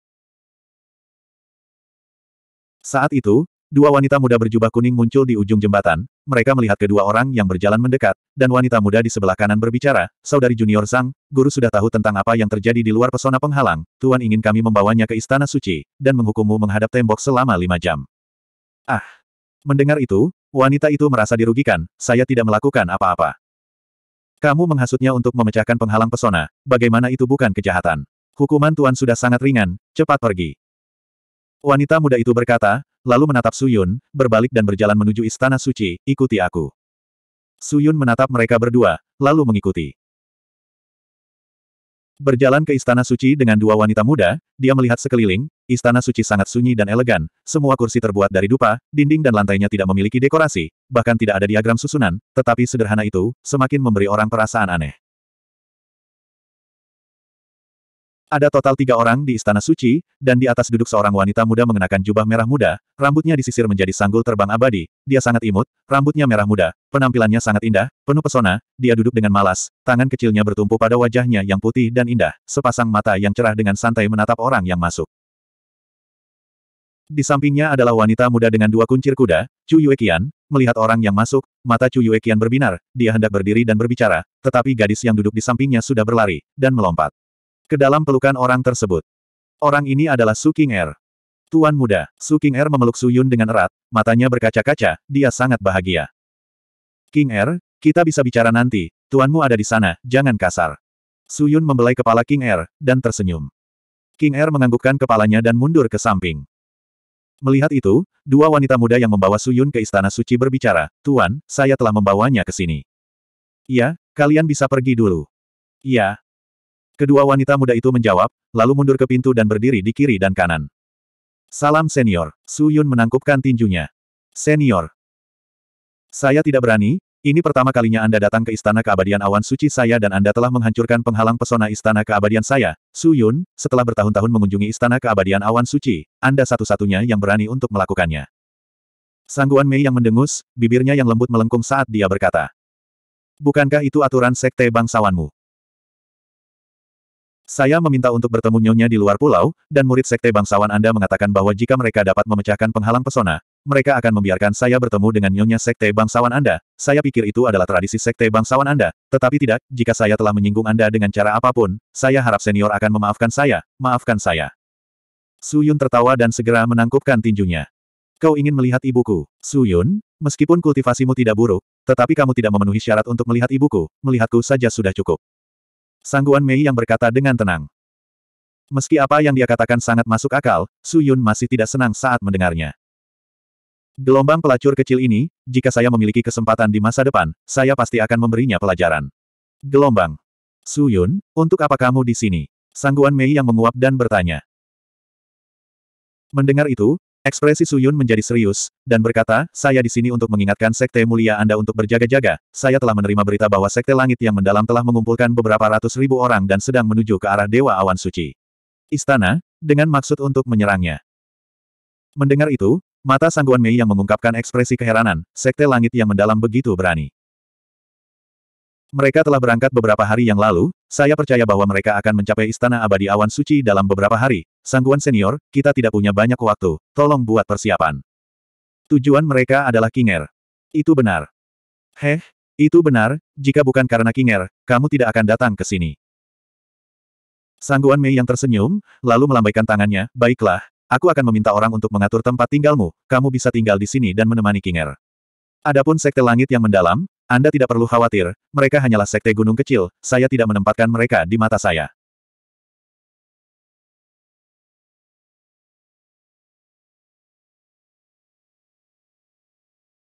Saat itu, dua wanita muda berjubah kuning muncul di ujung jembatan, mereka melihat kedua orang yang berjalan mendekat, dan wanita muda di sebelah kanan berbicara, Saudari Junior Zhang, guru sudah tahu tentang apa yang terjadi di luar pesona penghalang, Tuan ingin kami membawanya ke istana suci, dan menghukummu menghadap tembok selama lima jam. Ah! Mendengar itu, Wanita itu merasa dirugikan, saya tidak melakukan apa-apa. Kamu menghasutnya untuk memecahkan penghalang pesona, bagaimana itu bukan kejahatan. Hukuman Tuan sudah sangat ringan, cepat pergi. Wanita muda itu berkata, lalu menatap Suyun, berbalik dan berjalan menuju istana suci, ikuti aku. Suyun menatap mereka berdua, lalu mengikuti. Berjalan ke Istana Suci dengan dua wanita muda, dia melihat sekeliling, Istana Suci sangat sunyi dan elegan, semua kursi terbuat dari dupa, dinding dan lantainya tidak memiliki dekorasi, bahkan tidak ada diagram susunan, tetapi sederhana itu, semakin memberi orang perasaan aneh. Ada total tiga orang di Istana Suci, dan di atas duduk seorang wanita muda mengenakan jubah merah muda, rambutnya disisir menjadi sanggul terbang abadi, dia sangat imut, rambutnya merah muda, penampilannya sangat indah, penuh pesona, dia duduk dengan malas, tangan kecilnya bertumpu pada wajahnya yang putih dan indah, sepasang mata yang cerah dengan santai menatap orang yang masuk. Di sampingnya adalah wanita muda dengan dua kuncir kuda, Chu Yuekian, melihat orang yang masuk, mata Chu Yuekian berbinar, dia hendak berdiri dan berbicara, tetapi gadis yang duduk di sampingnya sudah berlari, dan melompat ke dalam pelukan orang tersebut. Orang ini adalah Su King Er. Tuan muda, Su King Er memeluk Su Yun dengan erat, matanya berkaca-kaca, dia sangat bahagia. King Er, kita bisa bicara nanti, tuanmu ada di sana, jangan kasar. Su Yun membelai kepala King Er, dan tersenyum. King Er menganggukkan kepalanya dan mundur ke samping. Melihat itu, dua wanita muda yang membawa Su Yun ke istana suci berbicara, Tuan, saya telah membawanya ke sini. Ya, kalian bisa pergi dulu. Ya, Kedua wanita muda itu menjawab, lalu mundur ke pintu dan berdiri di kiri dan kanan. Salam senior, Su Yun menangkupkan tinjunya. Senior. Saya tidak berani, ini pertama kalinya Anda datang ke Istana Keabadian Awan Suci saya dan Anda telah menghancurkan penghalang pesona Istana Keabadian saya, Su Yun, setelah bertahun-tahun mengunjungi Istana Keabadian Awan Suci, Anda satu-satunya yang berani untuk melakukannya. Sangguan Mei yang mendengus, bibirnya yang lembut melengkung saat dia berkata. Bukankah itu aturan sekte bangsawanmu? Saya meminta untuk bertemu nyonya di luar pulau, dan murid sekte bangsawan Anda mengatakan bahwa jika mereka dapat memecahkan penghalang pesona, mereka akan membiarkan saya bertemu dengan nyonya sekte bangsawan Anda. Saya pikir itu adalah tradisi sekte bangsawan Anda, tetapi tidak, jika saya telah menyinggung Anda dengan cara apapun, saya harap senior akan memaafkan saya, maafkan saya. Su Yun tertawa dan segera menangkupkan tinjunya. Kau ingin melihat ibuku, Su Yun? Meskipun kultivasimu tidak buruk, tetapi kamu tidak memenuhi syarat untuk melihat ibuku, melihatku saja sudah cukup. Sangguan Mei yang berkata dengan tenang. Meski apa yang dia katakan sangat masuk akal, Su Yun masih tidak senang saat mendengarnya. Gelombang pelacur kecil ini, jika saya memiliki kesempatan di masa depan, saya pasti akan memberinya pelajaran. Gelombang. Su Yun, untuk apa kamu di sini? Sangguan Mei yang menguap dan bertanya. Mendengar itu, Ekspresi Suyun menjadi serius, dan berkata, saya di sini untuk mengingatkan Sekte Mulia Anda untuk berjaga-jaga, saya telah menerima berita bahwa Sekte Langit yang mendalam telah mengumpulkan beberapa ratus ribu orang dan sedang menuju ke arah Dewa Awan Suci. Istana, dengan maksud untuk menyerangnya. Mendengar itu, mata sangguan Mei yang mengungkapkan ekspresi keheranan, Sekte Langit yang mendalam begitu berani. Mereka telah berangkat beberapa hari yang lalu, saya percaya bahwa mereka akan mencapai istana abadi awan suci dalam beberapa hari. Sangguan senior, kita tidak punya banyak waktu, tolong buat persiapan. Tujuan mereka adalah Kinger. Itu benar. Heh, itu benar, jika bukan karena Kinger, kamu tidak akan datang ke sini. Sangguan Mei yang tersenyum, lalu melambaikan tangannya, baiklah, aku akan meminta orang untuk mengatur tempat tinggalmu, kamu bisa tinggal di sini dan menemani Kinger. Adapun sekte langit yang mendalam, anda tidak perlu khawatir, mereka hanyalah sekte gunung kecil, saya tidak menempatkan mereka di mata saya.